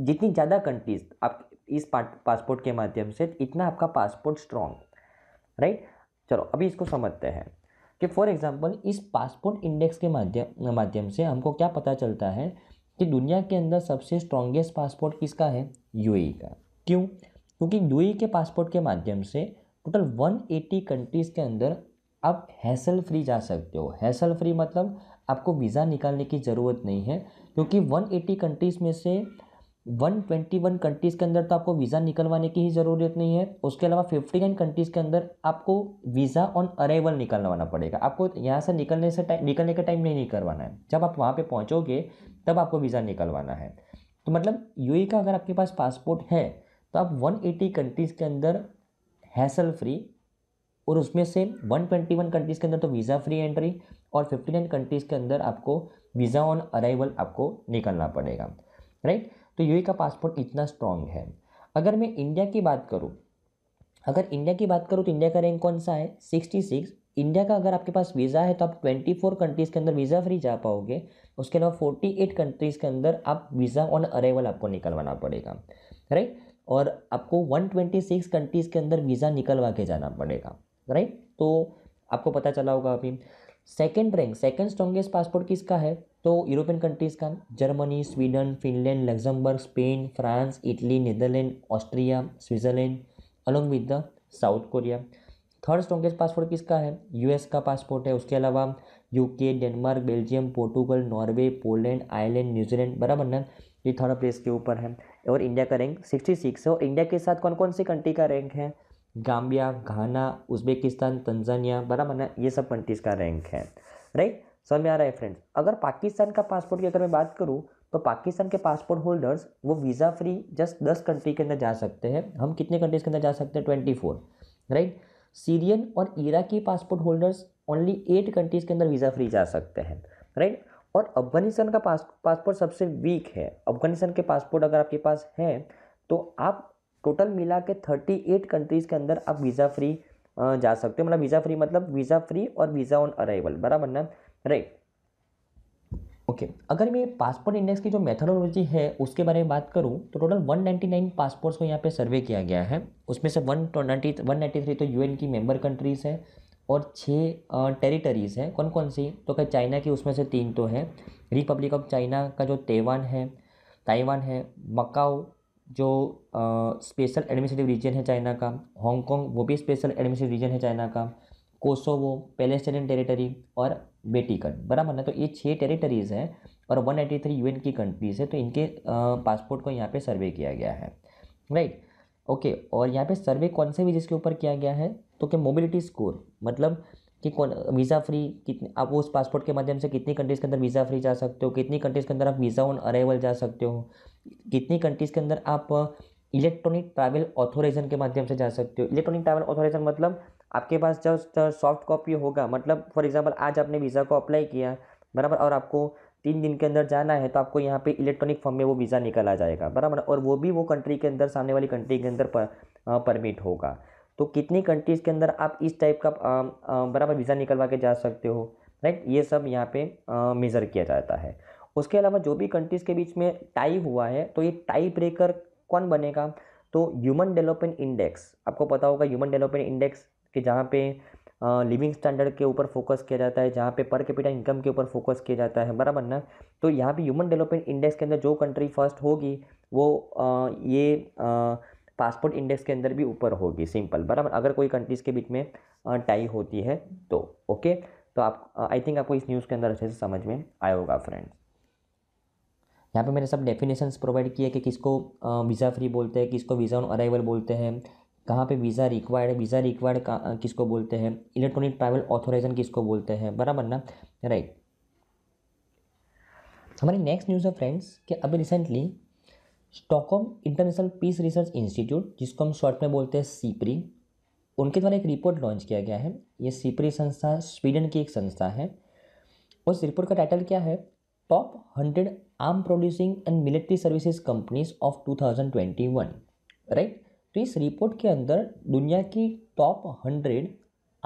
जितनी ज़्यादा कंट्रीज़ आप इस पासपोर्ट के माध्यम से इतना आपका पासपोर्ट स्ट्रॉन्ग राइट चलो अभी इसको समझते हैं कि फॉर एग्जांपल इस पासपोर्ट इंडेक्स के माध्यम माध्यम से हमको क्या पता चलता है कि दुनिया के अंदर सबसे स्ट्रॉन्गेस्ट पासपोर्ट किसका है यूएई e का क्यों क्योंकि यू के पासपोर्ट के माध्यम से टोटल 180 कंट्रीज़ के अंदर आप हैसल फ्री जा सकते हो हैसल फ्री मतलब आपको वीज़ा निकालने की ज़रूरत नहीं है क्योंकि 180 कंट्रीज़ में से 121 कंट्रीज़ के अंदर तो आपको वीज़ा निकलवाने की ही ज़रूरत नहीं है उसके अलावा 59 कंट्रीज़ के अंदर आपको वीज़ा ऑन अराइवल निकलवाना पड़ेगा आपको यहाँ से निकलने से टाइम निकलने का टाइम नहीं निकलवाना है जब आप वहाँ पर पहुँचोगे तब आपको वीज़ा निकलवाना है तो मतलब यू का अगर आपके पास पासपोर्ट है तो आप 180 कंट्रीज़ के अंदर हैसल फ्री और उसमें से 121 कंट्रीज़ के अंदर तो वीज़ा फ्री एंट्री और 59 कंट्रीज़ के अंदर आपको वीज़ा ऑन अराइवल आपको निकलना पड़ेगा राइट तो यू का पासपोर्ट इतना स्ट्रॉन्ग है अगर मैं इंडिया की बात करूँ अगर इंडिया की बात करूँ तो इंडिया का रैंक कौन सा है सिक्सटी सिक्स इंडिया का अगर आपके पास वीज़ा है तो आप 24 कंट्रीज़ के अंदर वीज़ा फ्री जा पाओगे उसके अलावा 48 कंट्रीज़ के अंदर आप वीज़ा ऑन अराइवल आपको निकलवाना पड़ेगा राइट और आपको 126 कंट्रीज़ के अंदर वीज़ा निकलवा के जाना पड़ेगा राइट तो आपको पता चला होगा अभी second rank second strongest passport किसका है तो यूरोपियन कंट्रीज़ का Germany Sweden Finland Luxembourg Spain France Italy Netherland Austria Switzerland along with the South Korea third strongest passport किसका है यूएस का पासपोर्ट है उसके अलावा UK Denmark Belgium Portugal Norway Poland Ireland New Zealand बराबर ना ये थर्ड प्लेस के ऊपर है और इंडिया का रैंक सिक्सटी सिक्स है और इंडिया के साथ कौन कौन सी कंट्री का रैंक है गाम्बिया घाना उज्बेकिस्तान तंजानिया बराबर ये सब कंट्रीज़ का रैंक है राइट समझ में आ रहा है फ्रेंड्स अगर पाकिस्तान का पासपोर्ट की अगर मैं बात करूँ तो पाकिस्तान के पासपोर्ट होल्डर्स वो वीज़ा फ्री जस्ट दस कंट्री के अंदर जा सकते हैं हम कितने कंट्रीज़ के अंदर जा सकते हैं ट्वेंटी फोर राइट सीरियन और Iraqi passport holders only eight countries के अंदर वीज़ा फ्री जा सकते हैं राइट और अफगानिस्तान का पास पासपोर्ट सबसे वीक है अफगानिस्तान के पासपोर्ट अगर आपके पास है तो आप टोटल मिला के थर्टी एट कंट्रीज़ के अंदर आप वीज़ा फ्री जा सकते हो मतलब वीज़ा फ्री मतलब वीज़ा फ्री और वीज़ा ऑन अराइवल बराबर ना राइट ओके okay. अगर मैं पासपोर्ट इंडेक्स की जो मेथोडोलॉजी है उसके बारे में बात करूं तो टोटल 199 पासपोर्ट्स को यहाँ पे सर्वे किया गया है उसमें से वन वन नाइन्टी थ्री तो यूएन की मेंबर कंट्रीज़ है और छः टेरिटरीज़ हैं कौन कौन सी तो क्या चाइना की उसमें से तीन तो है रिपब्लिक ऑफ चाइना का जो तेवान है ताइवान है मकाओ जो स्पेशल एडमिनिस्ट्रेटिव रीजन है चाइना का हांगकॉन्ग वो भी स्पेशल एडमिनिस्ट्रेटिव रीजन है चाइना का कोसोवो पैलेस्टाइन टेरिटरी और बेटिकन बराबर ना तो ये छः टेरिटरीज़ हैं और वन एटी थ्री यू की कंट्रीज़ है तो इनके पासपोर्ट को यहाँ पे सर्वे किया गया है राइट ओके और यहाँ पे सर्वे कौन से भी जिसके ऊपर किया गया है तो क्या मोबिलिटी स्कोर मतलब कि कौन वीज़ा फ्री कितने आप उस पासपोर्ट के माध्यम से कितनी कंट्रीज़ के अंदर वीज़ा फ्री जा सकते हो कितनी कंट्रीज़ के अंदर आप वीज़ा ऑन अराइवल जा सकते हो कितनी कंट्रीज़ के अंदर आप इलेक्ट्रॉनिक ट्रैवल ऑथोराइजेशन के माध्यम से जा सकते हो इलेक्ट्रॉनिक ट्रैवल ऑथोराइजेशन मतलब आपके पास जस्ट सॉफ्ट कॉपी होगा मतलब फॉर एग्जाम्पल आज आपने वीज़ा को अप्लाई किया बराबर और आपको तीन दिन के अंदर जाना है तो आपको यहाँ पे इलेक्ट्रॉनिक फॉर्म में वो वीज़ा निकाला जाएगा बराबर और वो भी वो कंट्री के अंदर सामने वाली कंट्री के अंदर परमिट uh, होगा तो कितनी कंट्रीज़ के अंदर आप इस टाइप का बराबर वीज़ा निकलवा के जा सकते हो राइट ये सब यहाँ पे मेज़र किया जाता है उसके अलावा जो भी कंट्रीज़ के बीच में टाई हुआ है तो ये टाई ब्रेकर कौन बनेगा तो ह्यूमन डेवलपमेंट इंडेक्स आपको पता होगा ह्यूमन डेवलपमेंट इंडेक्स के जहाँ पे लिविंग स्टैंडर्ड के ऊपर फोकस किया जाता है जहाँ पे पर कैपिटल इनकम के ऊपर फोकस किया जाता है बराबर ना तो यहाँ पे ह्यूमन डेवलपमेंट इंडेक्स के अंदर जो कंट्री फर्स्ट होगी वो आ, ये आ, पासपोर्ट इंडेक्स के अंदर भी ऊपर होगी सिंपल बराबर अगर कोई कंट्रीज़ के बीच में टाई होती है तो ओके तो आप आई थिंक आपको इस न्यूज़ के अंदर अच्छे से समझ में आया होगा फ्रेंड्स यहाँ पे मैंने सब डेफिनेशंस प्रोवाइड किए कि किसको वीज़ा फ्री बोलते हैं किसको वीज़ा ऑन अराइवल बोलते हैं कहाँ पे वीज़ा रिक्वायर्ड है वीज़ा रिक्वायर्ड किसको बोलते हैं इलेक्ट्रॉनिक ट्रैवल ऑथोराइजन किसको बोलते हैं बराबर ना राइट हमारी नेक्स्ट न्यूज़ है फ्रेंड्स कि अभी recently Stockholm International Peace Research Institute जिसको हम शॉर्ट में बोलते हैं सीपरी उनके द्वारा एक रिपोर्ट लॉन्च किया गया है ये सीपरी संस्था स्वीडन की एक संस्था है उस रिपोर्ट का टाइटल क्या है top hundred arm producing and military services companies of 2021 right तो इस रिपोर्ट के अंदर दुनिया की top hundred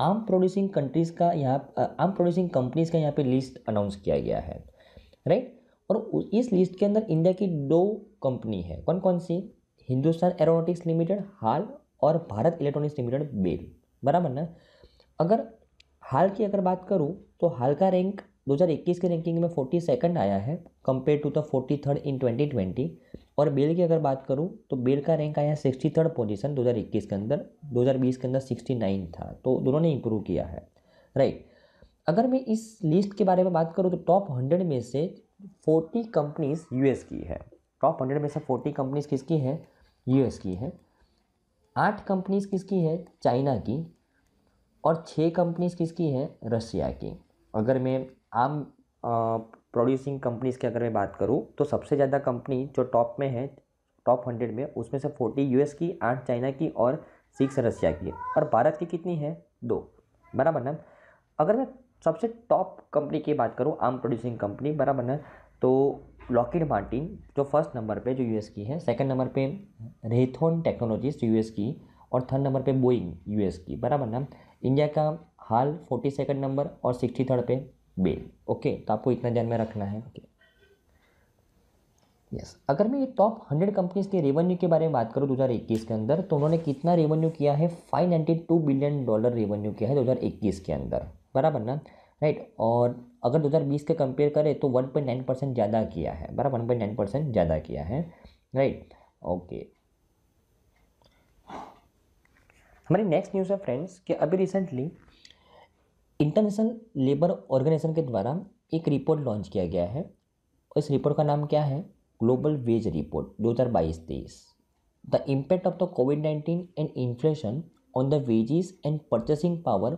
arm producing countries का यहाँ आर्म प्रोड्यूसिंग कंपनीज़ का यहाँ पे लिस्ट अनाउंस किया गया है राइट और इस लिस्ट के अंदर इंडिया की दो कंपनी है कौन कौन सी हिंदुस्तान एरोनोटिक्स लिमिटेड हाल और भारत इलेक्ट्रॉनिक्स लिमिटेड बेल बराबर ना अगर हाल की अगर बात करूँ तो हाल का रैंक 2021 के रैंकिंग में फोर्टी सेकेंड आया है compare to the forty third in 2020 और बेल की अगर बात करूँ तो बेल का रैंक आया सिक्सटी थर्ड पोजिशन दो के अंदर 2020 के अंदर 69 था तो दोनों ने इंप्रूव किया है राइट अगर मैं इस लिस्ट के बारे में बात करूँ तो टॉप हंड्रेड में से फोर्टी कंपनीज यूएस की है टॉप हंड्रेड में से फोर्टी कंपनीज किसकी है यूएस की है आठ कंपनीज किसकी है चाइना की और छः कंपनीज किसकी है रशिया की अगर मैं आम प्रोड्यूसिंग कंपनीज़ की अगर मैं बात करूँ तो सबसे ज़्यादा कंपनी जो टॉप में है टॉप हंड्रेड में उसमें से फोर्टी यू की आठ चाइना की और सिक्स रशिया की है और भारत की कितनी है दो बराबर ना अगर मैं सबसे टॉप कंपनी की बात करूँ आम प्रोड्यूसिंग कंपनी बराबर ना तो लॉकिड मार्टिन जो फर्स्ट नंबर पे जो यूएस की है सेकंड नंबर पे रेथोन टेक्नोलॉजीज यूएस की और थर्ड नंबर पे बोइंग यूएस की बराबर ना इंडिया का हाल फोर्टी सेकेंड नंबर और सिक्सटी थर्ड पे बेल ओके तो आपको इतना ध्यान में रखना है ओके यस अगर मैं ये टॉप हंड्रेड कंपनीज के रेवेन्यू के बारे में बात करूँ इक्कीस के अंदर तो उन्होंने कितना रेवेन्यू किया है टू बिलियन डॉलर रेवेन्यू किया है इक्कीस के अंदर बराबर ना राइट और अगर 2020 के कंपेयर करें तो 1.9 परसेंट ज़्यादा किया है बराबर 1.9 परसेंट ज़्यादा किया है राइट ओके हमारी नेक्स्ट न्यूज़ है फ्रेंड्स कि अभी रिसेंटली इंटरनेशनल लेबर ऑर्गेनाइजेशन के द्वारा एक रिपोर्ट लॉन्च किया गया है इस रिपोर्ट का नाम क्या है ग्लोबल वेज रिपोर्ट 2022 तेईस the impact of the covid 19 and inflation on the wages and purchasing power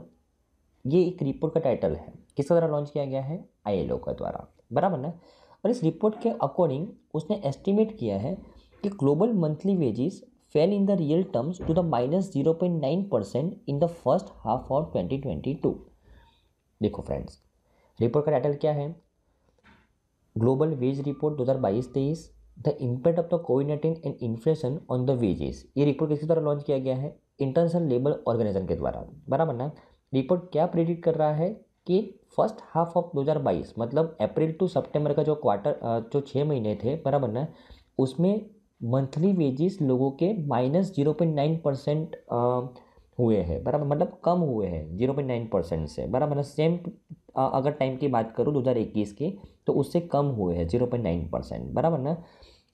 ये एक रिपोर्ट का टाइटल है किसके द्वारा लॉन्च किया गया है आई के द्वारा बराबर ना और इस रिपोर्ट के अकॉर्डिंग उसने एस्टिमेट किया है कि global monthly wages fell in the real terms to the minus zero point nine percent in the first half of twenty twenty two देखो फ्रेंड्स रिपोर्ट का टाइटल क्या है ग्लोबल वेज रिपोर्ट दो हज़ार बाईस तेईस the impact of the covid nineteen and inflation on the wages ये रिपोर्ट किसके द्वारा लॉन्च किया गया है इंटरनेशनल लेबर ऑर्गेनाइजेशन के द्वारा बराबर ना रिपोर्ट क्या प्रेडिक्ट कर रहा है कि फर्स्ट हाफ ऑफ 2022 मतलब अप्रैल टू सितंबर का जो क्वार्टर जो छः महीने थे बराबर ना उसमें मंथली वेजेस लोगों के minus zero point nine percent हुए हैं बराबर मतलब कम हुए हैं जीरो पॉइंट नाइन परसेंट से बराबर ना सेम अगर टाइम की बात करूँ दो हज़ार इक्कीस की तो उससे कम हुए हैं जीरो पॉइंट नाइन परसेंट बराबर ना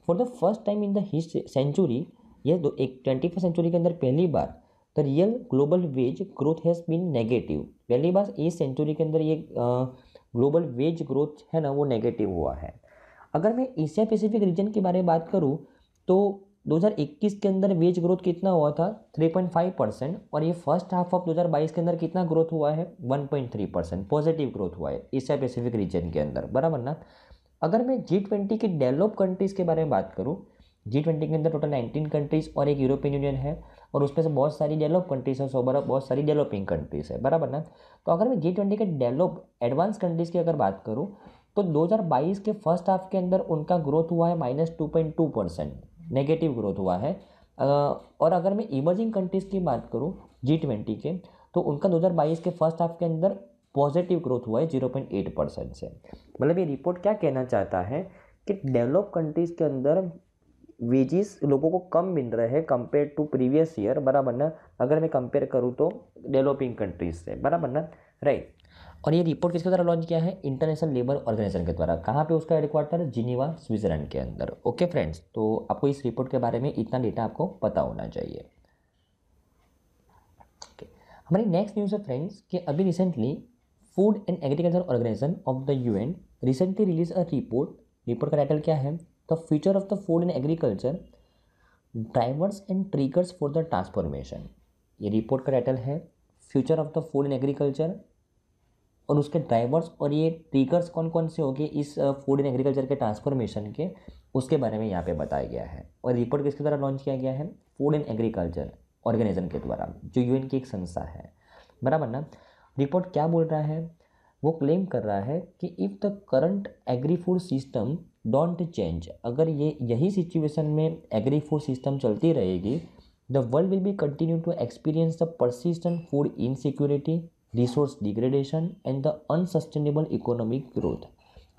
for the first time in the history century ये दो एक ट्वेंटी फर्स्ट सेंचुरी के अंदर पहली बार the real global wage growth has been negative पहली बात इस सेंचुरी के अंदर ये ग्लोबल वेज ग्रोथ है ना वो नेगेटिव हुआ है अगर मैं एशिया पैसिफिक रीजन के बारे में बात करूँ तो 2021 के अंदर वेज ग्रोथ कितना हुआ था 3.5 परसेंट और ये फर्स्ट हाफ ऑफ 2022 के अंदर कितना ग्रोथ हुआ है 1.3 परसेंट पॉजिटिव ग्रोथ हुआ है एशिया पैसिफिक रीजन के अंदर बराबर ना अगर मैं जी ट्वेंटी की डेवलप कंट्रीज़ के बारे में बात करूँ जी ट्वेंटी के अंदर टोटल 19 कंट्रीज़ और एक यूरोपियन यूनियन है और उसमें से बहुत सारी डेवलप कंट्रीज है सोबर बहुत सारी डेवलपिंग कंट्रीज है बराबर ना तो अगर मैं जी ट्वेंटी के डेवलप एडवांस कंट्रीज़ की अगर बात करूँ तो 2022 के फर्स्ट हाफ के अंदर उनका ग्रोथ हुआ है minus two point two percent negative growth हुआ है और अगर मैं इमर्जिंग कंट्रीज़ की बात करूँ जी ट्वेंटी के तो उनका 2022 के फर्स्ट हाफ के अंदर पॉजिटिव ग्रोथ हुआ है जीरो पॉइंट एट परसेंट से मतलब ये रिपोर्ट क्या कहना चाहता है कि डेवलप कंट्रीज़ के अंदर वेजेस लोगों को कम मिल रहे हैं कंपेयर टू प्रीवियस ईयर बराबर ना अगर मैं कंपेयर करूँ तो डेवलपिंग कंट्रीज से बराबर ना राइट और ये रिपोर्ट किसके द्वारा लॉन्च किया है इंटरनेशनल लेबर ऑर्गेनाइजेशन के द्वारा कहाँ पे उसका हेडक्वार्टर जिनीवा स्विट्जरलैंड के अंदर ओके फ्रेंड्स तो आपको इस रिपोर्ट के बारे में इतना डेटा आपको पता होना चाहिए ओके हमारी नेक्स्ट न्यूज़ है फ्रेंड्स कि अभी recently Food and Agriculture Organization of the UN recently release a report report का टाइटल क्या है the future of the food in agriculture drivers and triggers for the transformation ये रिपोर्ट का टाइटल है future of the food in agriculture और उसके ड्राइवर्स और ये ट्रिगर्स कौन कौन से होंगे इस फूड इन एग्रीकल्चर के ट्रांसफॉर्मेशन के उसके बारे में यहाँ पे बताया गया है और रिपोर्ट किसके द्वारा लॉन्च किया गया है फूड इन एग्रीकल्चर ऑर्गेनाइजेशन के द्वारा जो यूएन की एक संस्था है बराबर ना रिपोर्ट क्या बोल रहा है वो क्लेम कर रहा है कि if the current agri food system don't change अगर ये यही सिचुएशन में एग्री फूड सिस्टम चलती रहेगी the world will be continue to experience the persistent food insecurity resource degradation and the unsustainable economic growth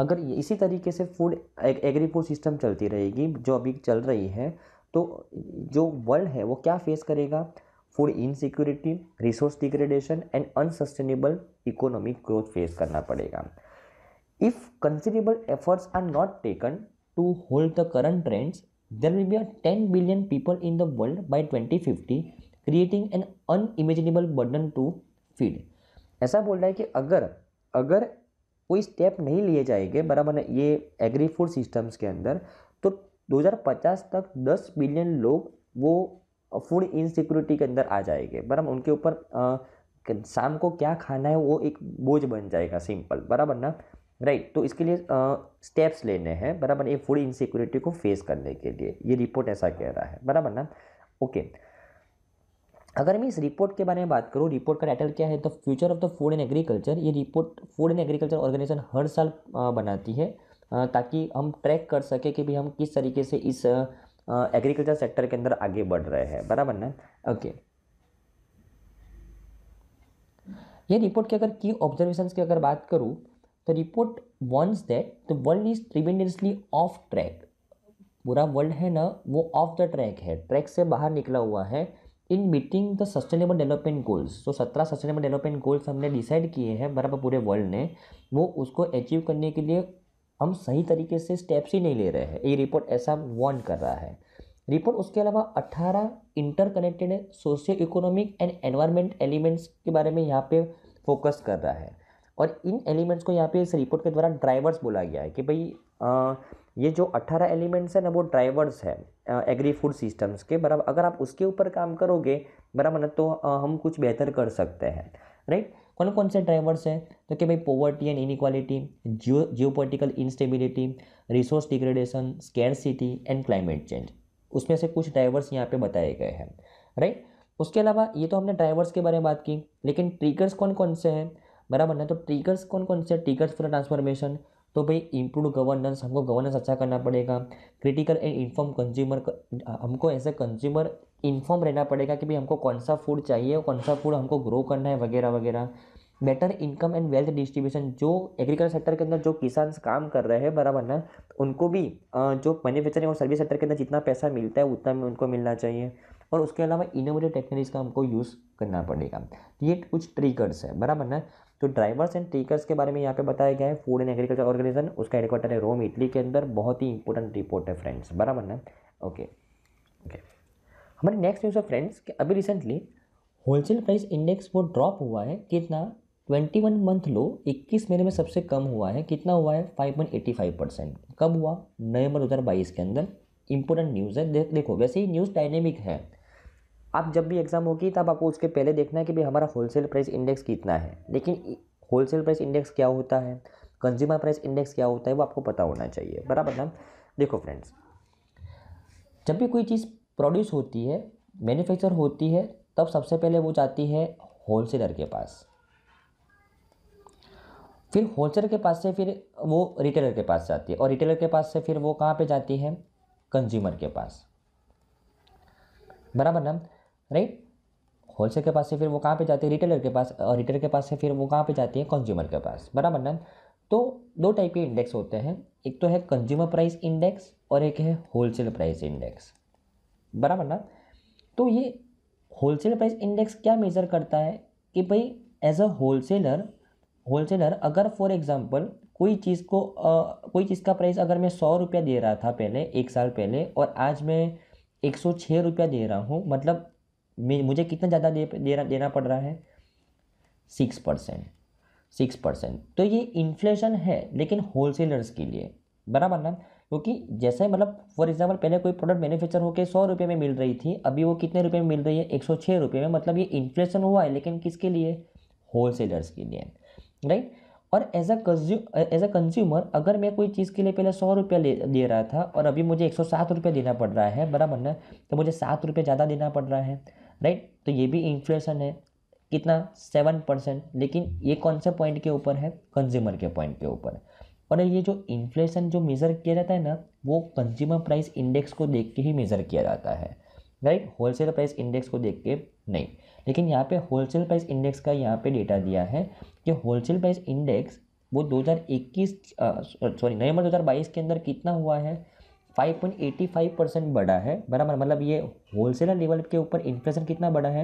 अगर इसी तरीके से फूड एग्री फूड सिस्टम चलती रहेगी जो अभी चल रही है तो जो वर्ल्ड है वो क्या फेस करेगा food insecurity resource degradation and unsustainable economic growth face करना पड़ेगा If considerable efforts are not taken to hold the current trends, there will be a 10 billion people in the world by 2050, creating an unimaginable burden to feed. ऐसा बोल रहा है कि अगर अगर कोई स्टेप नहीं लिए जाएंगे बराबर ना ये एग्री फूड सिस्टम्स के अंदर तो 2050 तक 10 बिलियन लोग वो फूड इनसिक्योरिटी के अंदर आ जाएंगे बराबर उनके ऊपर शाम को क्या खाना है वो एक बोझ बन जाएगा सिंपल बराबर ना राइट तो इसके लिए स्टेप्स लेने हैं बराबर ये फूड इनसिक्योरिटी को फेस करने के लिए ये रिपोर्ट ऐसा कह रहा है बराबर ना ओके अगर मैं इस रिपोर्ट के बारे में बात करूँ रिपोर्ट का टाइटल क्या है the future of the food and agriculture ये report Food and Agriculture Organization हर साल बनाती है ताकि हम ट्रैक कर सकें कि भी हम किस तरीके से इस एग्रीकल्चर सेक्टर के अंदर आगे बढ़ रहे हैं बराबर ना ओके ये रिपोर्ट की अगर की ऑब्जर्वेशन की अगर बात करूँ The report warns that the world is tremendously off track. पूरा वर्ल्ड है ना वो ऑफ द ट्रैक है ट्रैक से बाहर निकला हुआ है in meeting the sustainable development goals तो सत्रह सस्टेनेबल डेवलपमेंट गोल्स हमने डिसाइड किए हैं बराबर पूरे वर्ल्ड ने वो उसको अचीव करने के लिए हम सही तरीके से स्टेप्स ही नहीं ले रहे हैं ये रिपोर्ट ऐसा वार्न कर रहा है रिपोर्ट उसके अलावा अट्ठारह interconnected socio economic and environment elements के बारे में यहाँ पे फोकस कर रहा है और इन एलिमेंट्स को यहाँ पे इस रिपोर्ट के द्वारा ड्राइवर्स बोला गया है कि भाई आ, ये जो अट्ठारह एलिमेंट्स हैं ना वो ड्राइवर्स है एग्री फूड सिस्टम्स के बराबर अगर आप उसके ऊपर काम करोगे बराबर ना तो आ, हम कुछ बेहतर कर सकते हैं राइट कौन कौन से ड्राइवर्स हैं तो कि भाई poverty and inequality geo geo political instability resource degradation city and climate change उसमें से कुछ ड्राइवर्स यहाँ पे बताए गए हैं राइट उसके अलावा ये तो हमने ड्राइवर्स के बारे में बात की लेकिन ट्रिगर्स कौन कौन से हैं बराबर ना तो ट्रिगर्स कौन कौन से ट्रिगर्स फॉर ट्रांसफॉर्मेशन तो भाई इम्प्रूव गवर्नेंस हमको गवर्नेंस अच्छा करना पड़ेगा क्रिटिकल एंड इन्फॉर्म कंज्यूमर हमको एज ए कंज्यूमर इन्फॉर्म रहना पड़ेगा कि भाई हमको कौन सा फूड चाहिए और कौन सा फूड हमको ग्रो करना है वगैरह वगैरह better income and wealth distribution जो एग्रीकल्चर सेक्टर के अंदर जो किसान काम कर रहे हैं बराबर ना उनको भी जो मैन्युफैक्चरिंग और सर्विस सेक्टर के अंदर जितना पैसा मिलता है उतना में उनको मिलना चाहिए और उसके अलावा इनोवेटिव टेक्नोलॉजीज का हमको यूज़ करना पड़ेगा ये कुछ ट्रिकर्स है बराबर ना तो ड्राइवर्स एंड टेकर्स के बारे में यहाँ पे बताया गया है फूड एंड एग्रीकल्चर ऑर्गेनाइजेशन उसका हेडक्वार्टर है रोम इटली के अंदर बहुत ही इंपॉर्टेंट रिपोर्ट है फ्रेंड्स बराबर ना ओके ओके हमारे नेक्स्ट न्यूज़ है फ्रेंड्स कि अभी रिसेंटली होलसेल प्राइस इंडेक्स वो ड्रॉप हुआ है कितना ट्वेंटी वन मंथ लो इक्कीस महीने में सबसे कम हुआ है कितना हुआ है five point eighty five percent कब हुआ नवंबर दो हज़ार बाईस के अंदर इंपॉर्टेंट न्यूज़ है दे, देखो वैसे ही न्यूज़ डायनेमिक है आप जब भी एग्ज़ाम होगी तब आपको उसके पहले देखना है कि भाई हमारा होलसेल प्राइस इंडेक्स कितना है लेकिन होलसेल प्राइस इंडेक्स क्या होता है कंज्यूमर प्राइस इंडेक्स क्या होता है वो आपको पता होना चाहिए बराबर ना देखो फ्रेंड्स जब भी कोई चीज़ प्रोड्यूस होती है मैन्युफैक्चर होती है तब सबसे पहले वो जाती है होलसेलर के पास फिर होलसेलर के पास से फिर वो रिटेलर के पास जाती है और रिटेलर के पास से फिर वो कहाँ पे जाती है कंज्यूमर के पास बराबर ना राइट होलसेल के पास से फिर वो कहाँ पे जाती है रिटेलर के पास और रिटेलर के पास से फिर वो कहाँ पे जाती है कंज्यूमर के पास बराबर ना तो दो टाइप के इंडेक्स होते हैं एक तो है कंज्यूमर प्राइस इंडेक्स और एक है होलसेल प्राइस इंडेक्स बराबर ना तो ये होलसेल प्राइस इंडेक्स क्या मेज़र करता है कि भाई एज अ होलसेलर होलसेलर अगर फॉर एग्ज़ाम्पल कोई चीज़ को आ, कोई चीज़ का प्राइस अगर मैं सौ रुपया दे रहा था पहले एक साल पहले और आज मैं एक सौ छः रुपया दे रहा हूँ मतलब मुझे कितना ज़्यादा दे, दे देना पड़ रहा है सिक्स परसेंट सिक्स परसेंट तो ये इन्फ्लेशन है लेकिन होलसेलर्स के लिए बराबर ना क्योंकि जैसे मतलब फॉर एग्जाम्पल पहले कोई प्रोडक्ट मैन्युफैक्चर होकर सौ रुपये में मिल रही थी अभी वो कितने रुपये में मिल रही है एक सौ छः रुपये में मतलब ये इन्फ्लेशन हुआ है लेकिन किसके लिए होलसेलर्स के लिए राइट और as a consu as a consumer अगर मैं कोई चीज़ के लिए पहले सौ रुपये ले दे रहा था और अभी मुझे एक सौ सात रुपये देना पड़ रहा है बराबर ना तो मुझे सात रुपये ज़्यादा देना पड़ रहा है राइट तो ये भी इन्फ्लेशन है कितना सेवन परसेंट लेकिन ये कौन से पॉइंट के ऊपर है कंज्यूमर के पॉइंट के ऊपर और ये जो इन्फ्लेशन जो मेज़र किया जाता है ना वो कंज्यूमर प्राइस इंडेक्स को देख के ही मेज़र किया जाता है राइट होलसेल प्राइस इंडेक्स को देख के नहीं लेकिन यहाँ पे होलसेल प्राइस इंडेक्स का यहाँ पे डेटा दिया है कि होलसेल प्राइस इंडेक्स वो 2021 सॉरी नवंबर 2022 के अंदर कितना हुआ है 5.85 परसेंट बढ़ा है बराबर मतलब ये होलसेलर लेवल के ऊपर इन्फ्लेशन कितना बढ़ा है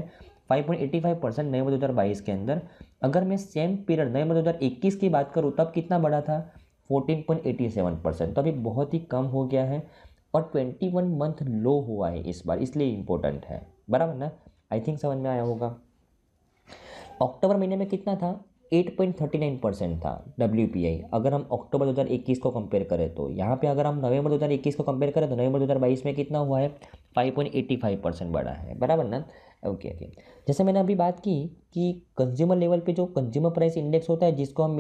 5.85 परसेंट नवंबर 2022 के अंदर अगर मैं सेम पीरियड नवंबर 2021 की बात करूँ तब कितना बढ़ा था 14.87 परसेंट तो अभी बहुत ही कम हो गया है और 21 मंथ लो हुआ है इस बार इसलिए इम्पोर्टेंट है बराबर ना आई थिंक समझ में आया होगा अक्टूबर महीने में कितना था 8.39 परसेंट था डब्ल्यू अगर हम अक्टूबर 2021 को कंपेयर करें तो यहाँ पे अगर हम नवंबर 2021 को कंपेयर करें तो नवंबर 2022 में कितना हुआ है 5.85 परसेंट बढ़ा है बराबर ना ओके ओके जैसे मैंने अभी बात की कि कंज्यूमर लेवल पे जो कंज्यूमर प्राइस इंडेक्स होता है जिसको हम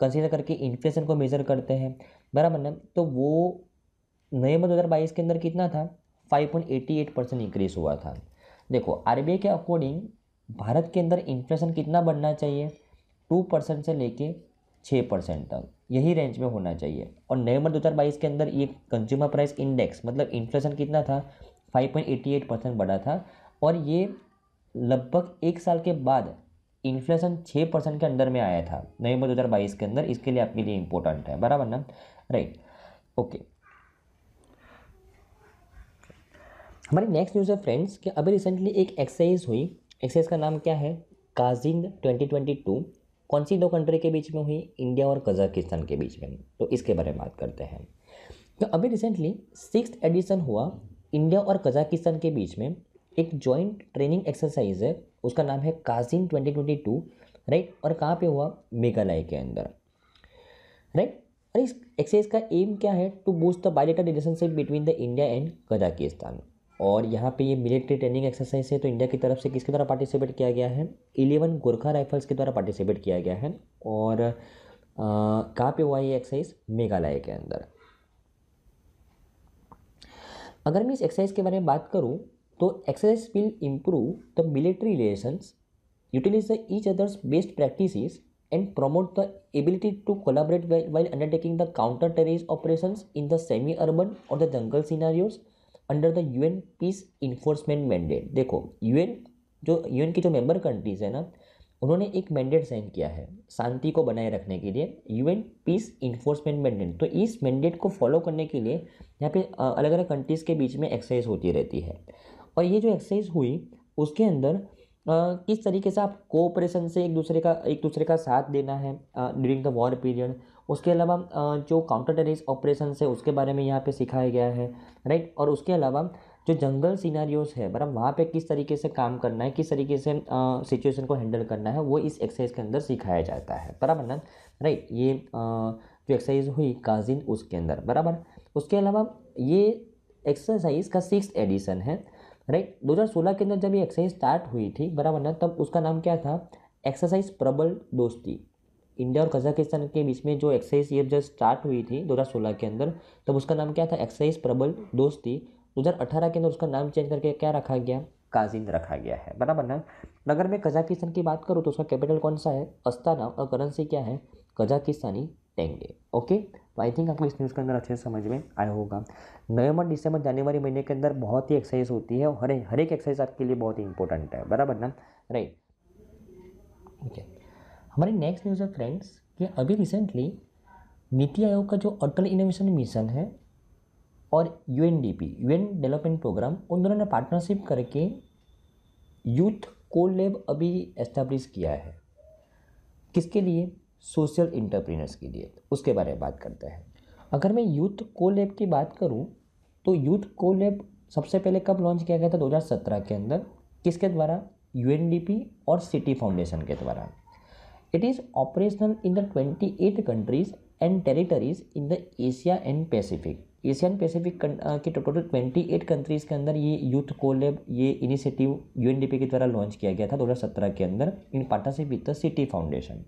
कंसिडर करके इन्फ्लेशन को मेज़र करते हैं बराबर ना तो वो नवंबर 2022 के अंदर कितना था 5.88 परसेंट इंक्रीज़ हुआ था देखो आर के अकॉर्डिंग भारत के अंदर इन्फ्लेशन कितना बढ़ना चाहिए टू परसेंट से लेके छः परसेंट तक यही रेंज में होना चाहिए और नवंबर दो हज़ार बाईस के अंदर ये कंज्यूमर प्राइस इंडेक्स मतलब इन्फ्लेशन कितना था five point eighty eight percent बढ़ा था और ये लगभग एक साल के बाद इन्फ्लेशन छः परसेंट के अंदर में आया था नवंबर दो हज़ार बाईस के अंदर इसके लिए आपके लिए इम्पोर्टेंट है बराबर ना राइट ओके हमारी नेक्स्ट न्यूज़ है फ्रेंड्स कि अभी रिसेंटली एक एक्सरसाइज हुई एक्सरसाइज का नाम क्या है काजिंग ट्वेंटी ट्वेंटी टू कौन सी दो कंट्री के बीच में हुई इंडिया और कजाकिस्तान के बीच में तो इसके बारे में बात करते हैं तो अभी रिसेंटली सिक्स एडिशन हुआ इंडिया और कजाकिस्तान के बीच में एक जॉइंट ट्रेनिंग एक्सरसाइज है उसका नाम है काजिन 2022 राइट और कहाँ पे हुआ मेघालय के अंदर राइट और इस एक्सरसाइज का एम क्या है to boost the bilateral relationship between the India and Kazakhstan और यहाँ पे ये मिलिट्री ट्रेनिंग एक्सरसाइज है तो इंडिया की तरफ से किसके द्वारा पार्टिसिपेट किया गया है इलेवन गोरखा राइफल्स के द्वारा पार्टिसिपेट किया गया है और कहाँ पे हुआ ये एक्सरसाइज मेघालय के अंदर अगर मैं इस एक्सरसाइज के बारे में बात करूँ तो exercise will improve the military relations utilize the each others best practice and promote the ability to collaborate while undertaking the counter terrorist operation in the semi urban और the jungle scenarios under the U N peace enforcement mandate देखो यू एन जो यू एन की जो मेम्बर कंट्रीज़ है ना उन्होंने एक मैंडेट साइन किया है शांति को बनाए रखने के लिए U N peace enforcement mandate तो इस मैंडेट को फॉलो करने के लिए यहाँ पे अलग अलग कंट्रीज़ के बीच में एक्सरसाइज होती रहती है और ये जो एक्सरसाइज हुई उसके अंदर आ, किस तरीके से आप कोऑपरेशन से एक दूसरे का एक दूसरे का साथ देना है ड्यूरिंग द वॉर पीरियड उसके अलावा जो काउंटर टेरिस ऑपरेशन है उसके बारे में यहाँ पे सिखाया गया है राइट और उसके अलावा जो जंगल सीनारियोज है बराबर मतलब वहाँ पे किस तरीके से काम करना है किस तरीके से सिचुएशन को हैंडल करना है वो इस एक्सरसाइज के अंदर सिखाया जाता है बराबर ना राइट ये आ, जो एक्सरसाइज हुई काजिन उसके अंदर बराबर उसके अलावा ये एक्सरसाइज का सिक्स एडिशन है राइट सोलह के अंदर जब ये एक्सरसाइज स्टार्ट हुई थी बराबर ना तब उसका नाम क्या था एक्सरसाइज प्रबल दोस्ती इंडिया और कजाकिस्तान के बीच में जो एक्साइज ये जब स्टार्ट हुई थी दो के अंदर तब उसका नाम क्या था एक्साइज प्रबल दोस्ती दो के अंदर उसका नाम चेंज करके क्या रखा गया काजिंद रखा गया है बराबर ना अगर मैं कजाकिस्तान की बात करूँ तो उसका कैपिटल कौन सा है अस्ताना और करेंसी क्या है कजाकिस्तानी टेंगे ओके तो आई थिंक आपको इस न्यूज़ के अंदर अच्छे से समझ में आया होगा नवंबर दिसंबर जनवरी महीने के अंदर बहुत ही एक्सरसाइज होती है और हर हर एक एक्सरसाइज आपके लिए बहुत ही इंपॉर्टेंट है बराबर ना राइट ओके हमारी नेक्स्ट न्यूज़ है फ्रेंड्स कि अभी रिसेंटली नीति आयोग का जो अटल इनोवेशन मिशन है और U N D P U N development programme उन दोनों ने पार्टनरशिप करके यूथ को लैब अभी एस्टेब्लिश किया है किसके लिए सोशल इंटरप्रीनर्स के लिए उसके बारे में बात करते हैं अगर मैं यूथ को लैब की बात करूँ तो यूथ को लैब सबसे पहले कब लॉन्च किया गया था 2017 के अंदर किसके द्वारा पी और सिटी फाउंडेशन के द्वारा It is operational in the 28 countries and territories in the Asia and Pacific Asian Pacific के टोटल ट्वेंटी एट कंट्रीज़ के अंदर ये यूथ कोलेब ये इनिशिएटिव यूएनडीपी के द्वारा लॉन्च किया गया था 2017 के अंदर in partnership with the city foundation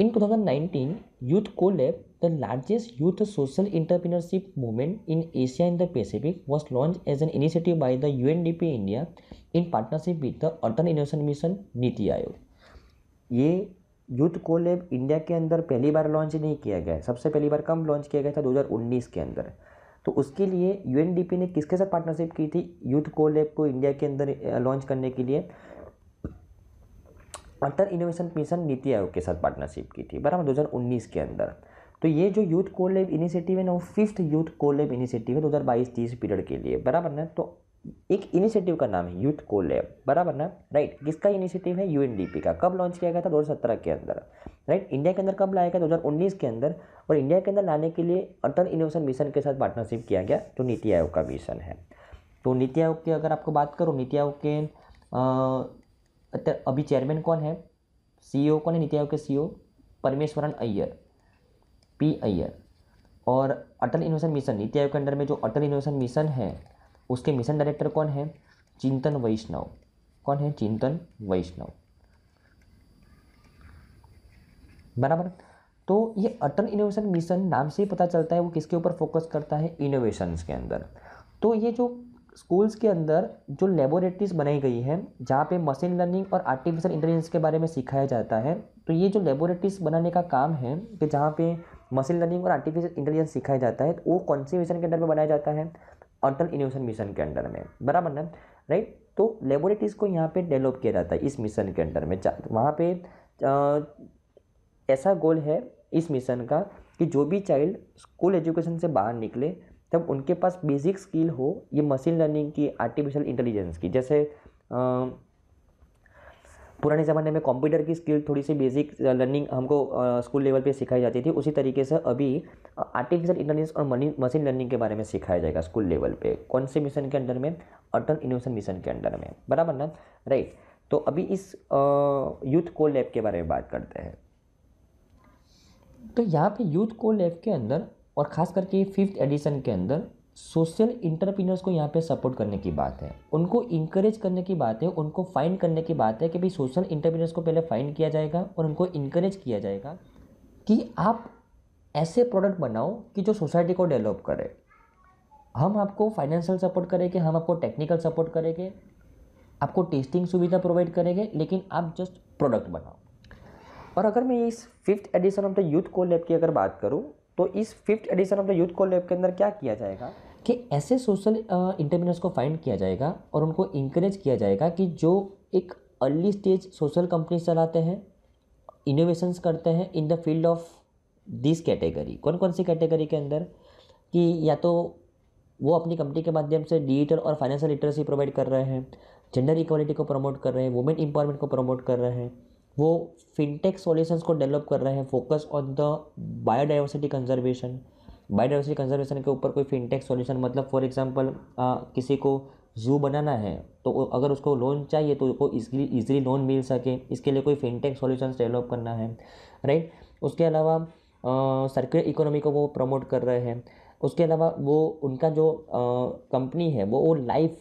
in 2019 youth colab the largest youth social entrepreneurship movement in Asia in the Pacific was launch as an initiative by the U India in partnership with the Atal innovation mission Niti Aayog ये यूथ लेब इंडिया के अंदर पहली बार लॉन्च नहीं किया गया सबसे पहली बार कम लॉन्च किया गया था 2019 के अंदर तो उसके लिए यूएनडीपी ने किसके साथ पार्टनरशिप की थी यूथ कोलैब को इंडिया के अंदर लॉन्च करने के लिए अंतर इनोवेशन मिशन नीति आयोग के साथ पार्टनरशिप की थी बराबर दो के अंदर तो ये जो यूथ कोलेब इनिशिएटिव है ना वो फिफ्थ यूथ कोलेब इनिशिएटिव है 2022-30 पीरियड के लिए बराबर ना तो एक इनिशिएटिव का नाम है यूथ को लैब बराबर ना राइट किसका इनिशिएटिव है यूएनडीपी का कब लॉन्च किया गया था 2017 के अंदर राइट इंडिया के अंदर कब लाया गया दो के अंदर और इंडिया के अंदर लाने के लिए अटल इनोवेशन मिशन के साथ पार्टनरशिप किया गया जो नीति आयोग का मिशन है तो नीति आयोग की अगर आपको बात करूँ नीति आयोग के अभी चेयरमैन कौन है सीईओ e कौन है नीति आयोग के CEO e Parameswaran Iyer P Iyer और अटल इनोवेशन मिशन नीति आयोग के अंडर में जो अटल इनोवेशन मिशन है उसके मिशन डायरेक्टर कौन है चिंतन वैष्णव कौन है चिंतन वैष्णव बराबर तो ये अटल इनोवेशन मिशन नाम से ही पता चलता है वो किसके ऊपर फोकस करता है इनोवेशंस के अंदर तो ये जो स्कूल्स के अंदर जो लेबोरेटरीज बनाई गई हैं जहाँ पे मशीन लर्निंग और आर्टिफिशियल इंटेलिजेंस के बारे में सिखाया जाता है तो ये जो लेबोरेटरीज बनाने का काम है कि जहाँ पे मशीन लर्निंग और आर्टिफिशियल इंटेलिजेंस सिखाया जाता है तो वो कौन से मिशन के अंदर में बनाया जाता है अर्थल इनोवेशन मिशन के अंडर में बराबर ना राइट तो लेबोरेटरीज़ को यहाँ पे डेवलप किया जाता है इस मिशन के अंडर में वहाँ पे ऐसा गोल है इस मिशन का कि जो भी चाइल्ड स्कूल एजुकेशन से बाहर निकले तब उनके पास बेसिक स्किल हो ये मशीन लर्निंग की आर्टिफिशियल इंटेलिजेंस की जैसे आ, पुराने ज़माने में कंप्यूटर की स्किल थोड़ी सी बेसिक लर्निंग हमको स्कूल लेवल पे सिखाई जाती थी उसी तरीके से अभी आर्टिफिशियल इंटेलिजेंस और मशीन लर्निंग के बारे में सिखाया जाएगा स्कूल लेवल पे कौन से मिशन के अंडर में अटल इनोवेशन मिशन के अंडर में बराबर ना राइट तो अभी इस यूथ को लैब के बारे में बात करते हैं तो यहाँ पे यूथ को लैब के अंदर और ख़ास करके फिफ्थ एडिशन के अंदर सोशल इंटरप्रीनर्स को यहाँ पे सपोर्ट करने की बात है उनको इंकरेज करने की बात है उनको फाइंड करने की बात है कि भाई सोशल इंटरप्रीनर्स को पहले फाइंड किया जाएगा और उनको इंकरेज किया जाएगा कि आप ऐसे प्रोडक्ट बनाओ कि जो सोसाइटी को डेवलप करे हम आपको फाइनेंशियल सपोर्ट करेंगे हम आपको टेक्निकल सपोर्ट करेंगे आपको टेस्टिंग सुविधा प्रोवाइड करेंगे लेकिन आप जस्ट प्रोडक्ट बनाओ और अगर मैं इस fifth edition of the youth colab की अगर बात करूँ तो इस fifth edition of the youth colab के अंदर क्या किया जाएगा कि ऐसे सोशल इंटरमीनर्स को फाइंड किया जाएगा और उनको इंकरेज किया जाएगा कि जो एक अर्ली स्टेज सोशल कंपनी चलाते हैं इनोवेशंस करते हैं in the field of this category कौन कौन सी कैटेगरी के अंदर कि या तो वो अपनी कंपनी के माध्यम से डिजिटल और फाइनेंशियल लिटरेसी प्रोवाइड कर रहे हैं जेंडर इक्वालिटी को प्रमोट कर रहे हैं वुमेन एम्पावरमेंट को प्रमोट कर रहे हैं वो फिनटेक सॉल्यूशंस को डेवलप कर रहे हैं focus on the biodiversity conservation biodiversity conservation के ऊपर कोई फिनटेक सॉल्यूशन मतलब फॉर एग्जांपल किसी को जू बनाना है तो अगर उसको लोन चाहिए तो उसको इजली इजली लोन मिल सके इसके लिए कोई फिनटेक सॉल्यूशंस डेवलप करना है राइट उसके अलावा सर्कुलर इकोनॉमी को वो प्रमोट कर रहे हैं उसके अलावा वो उनका जो कंपनी है वो वो life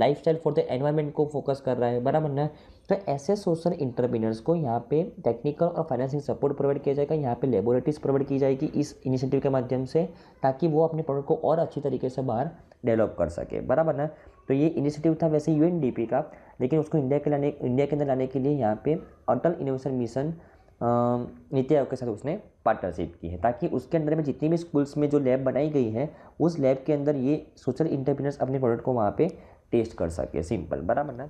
life style for the environment को फोकस कर रहा है बराबर ना तो ऐसे सोशल इंटरप्रीनर्स को यहाँ पे टेक्निकल और फाइनेंसिंग सपोर्ट प्रोवाइड किया जाएगा यहाँ पे लेबोरेटरीज प्रोवाइड की जाएगी इस इनिशिएटिव के माध्यम से ताकि वो अपने प्रोडक्ट को और अच्छी तरीके से बाहर डेवलप कर सके बराबर ना तो ये इनिशिएटिव था वैसे यू का लेकिन उसको इंडिया के लाने इंडिया के अंदर लाने के लिए यहाँ पर अटल इनोवेशन मिशन नीति आयोग के साथ उसने पार्टनरशिप की है ताकि उसके अंदर में जितनी भी स्कूल्स में जो लैब बनाई गई है उस लैब के अंदर ये सोशल इंटरप्रीनर्स अपने प्रोडक्ट को वहाँ पर टेस्ट कर सके सिंपल बराबर ना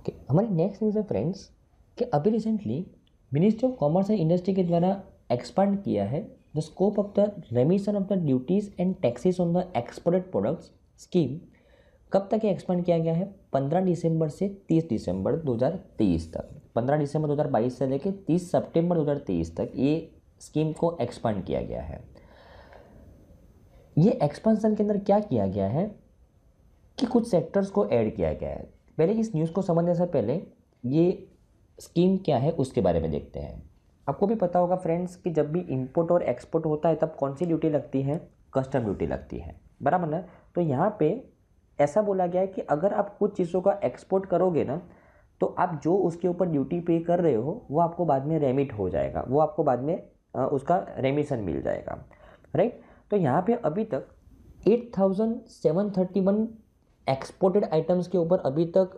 ओके हमारी नेक्स्ट न्यूज़ है फ्रेंड्स कि अभी recently ministry of commerce and industry के द्वारा एक्सपांड किया है the scope of the remission of the duties and taxes on the exported products scheme कब तक ये एक्सपांड किया गया है पंद्रह दिसंबर से तीस दिसंबर तेईस तक पंद्रह दिसंबर बाईस से लेकर दो हज़ार तेईस तक ये स्कीम को एक्सपांड किया गया है ये एक्सपेंशन के अंदर क्या किया गया है कि कुछ सेक्टर्स को ऐड किया गया है पहले इस न्यूज़ को समझने से पहले ये स्कीम क्या है उसके बारे में देखते हैं आपको भी पता होगा फ्रेंड्स कि जब भी इम्पोर्ट और एक्सपोर्ट होता है तब कौन सी ड्यूटी लगती है कस्टम ड्यूटी लगती है बराबर ना तो यहाँ पे ऐसा बोला गया है कि अगर आप कुछ चीज़ों का एक्सपोर्ट करोगे ना तो आप जो उसके ऊपर ड्यूटी पे कर रहे हो वो आपको बाद में रेमिट हो जाएगा वो आपको बाद में आ, उसका रेमिशन मिल जाएगा राइट तो यहाँ पे अभी तक eight thousand seven thirty one exported items के ऊपर अभी तक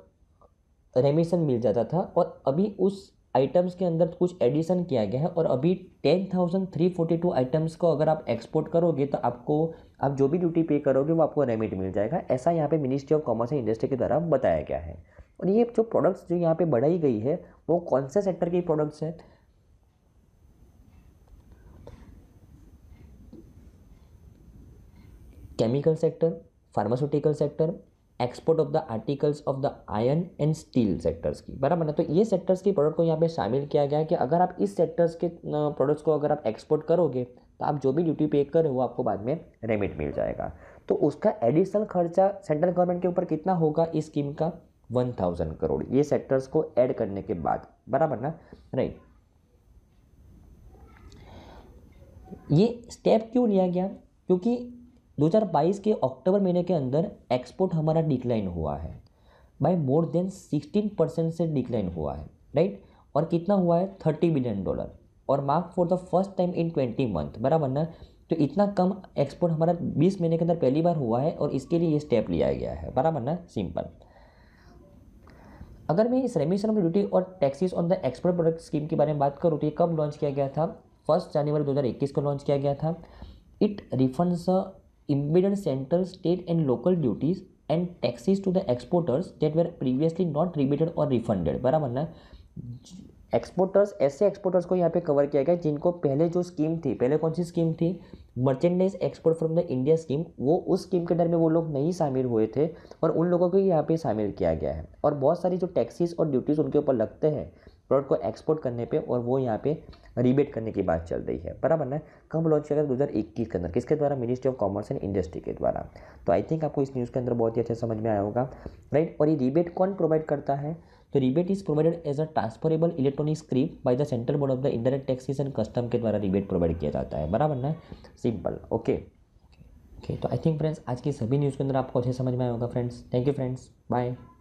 रेमिशन मिल जाता था और अभी उस आइटम्स के अंदर कुछ एडिशन किया गया है और अभी ten thousand three forty two items को अगर आप एक्सपोर्ट करोगे तो आपको आप जो भी ड्यूटी पे करोगे वो आपको रेमिट मिल जाएगा ऐसा यहाँ पे ministry of commerce and industry के द्वारा बताया गया है और ये जो प्रोडक्ट्स जो यहाँ पे बढ़ाई गई है वो कौन से सेक्टर के प्रोडक्ट्स हैं chemical sector pharmaceutical sector export of the articles of the iron and steel sectors की बराबर ना तो ये सेक्टर्स की प्रोडक्ट को यहाँ पे शामिल किया गया है कि अगर आप इस सेक्टर्स के प्रोडक्ट्स को अगर आप एक्सपोर्ट करोगे तो आप जो भी ड्यूटी पे कर रहे हो आपको बाद में रेमिट मिल जाएगा तो उसका एडिशनल खर्चा सेंट्रल गवर्नमेंट के ऊपर कितना होगा इस स्कीम का वन थाउजेंड करोड़ ये सेक्टर्स को ऐड करने के बाद बराबर ना राइट ये स्टेप क्यों लिया गया क्योंकि 2022 के अक्टूबर महीने के अंदर एक्सपोर्ट हमारा डिक्लाइन हुआ है बाय मोर देन 16 परसेंट से डिक्लाइन हुआ है राइट और कितना हुआ है 30 बिलियन डॉलर और mark for the first time in 20 month बराबर ना तो इतना कम एक्सपोर्ट हमारा 20 महीने के अंदर पहली बार हुआ है और इसके लिए ये स्टेप लिया गया है बराबर ना सिंपल अगर मैं इस रेमिशन ऑफ ड्यूटी और taxes on the export product scheme के बारे में बात करूँ तो ये कब लॉन्च किया गया था फर्स्ट जनवरी 2021 को लॉन्च किया गया था it refunds imputed central, state, and local duties and taxes to the exporters that were previously not rebated or refunded बराबर ना एक्सपोर्टर्स ऐसे एक्सपोर्टर्स को यहाँ पे कवर किया गया जिनको पहले जो स्कीम थी पहले कौन सी स्कीम थी merchandise export from the India scheme वो उस स्कीम के अंदर में वो लोग नहीं शामिल हुए थे और उन लोगों को यहाँ पे शामिल किया गया है और बहुत सारी जो टैक्सीज और ड्यूटीज़ उनके ऊपर लगते हैं प्रोडक्ट को एक्सपोर्ट करने पे और वो यहाँ पे रिबेट करने की बात चल रही है बराबर ना कब लॉन्च किया गया दो हज़ार इक्कीस के अंदर किसके द्वारा ministry of commerce and industry के द्वारा तो आई थिंक आपको इस न्यूज़ के अंदर बहुत ही अच्छा समझ में आया होगा राइट और ये रिबेट कौन प्रोवाइड करता है तो rebate is provided as a transferable electronic scrip by the central board of the indirect taxes and custom के द्वारा रिबेट प्रोवाइड किया जाता है बराबर ना सिंपल ओके ओके तो आई थिंक फ्रेंड्स आज की सभी न्यूज़ के अंदर आपको अच्छे समझ में आया होगा friends thank you friends bye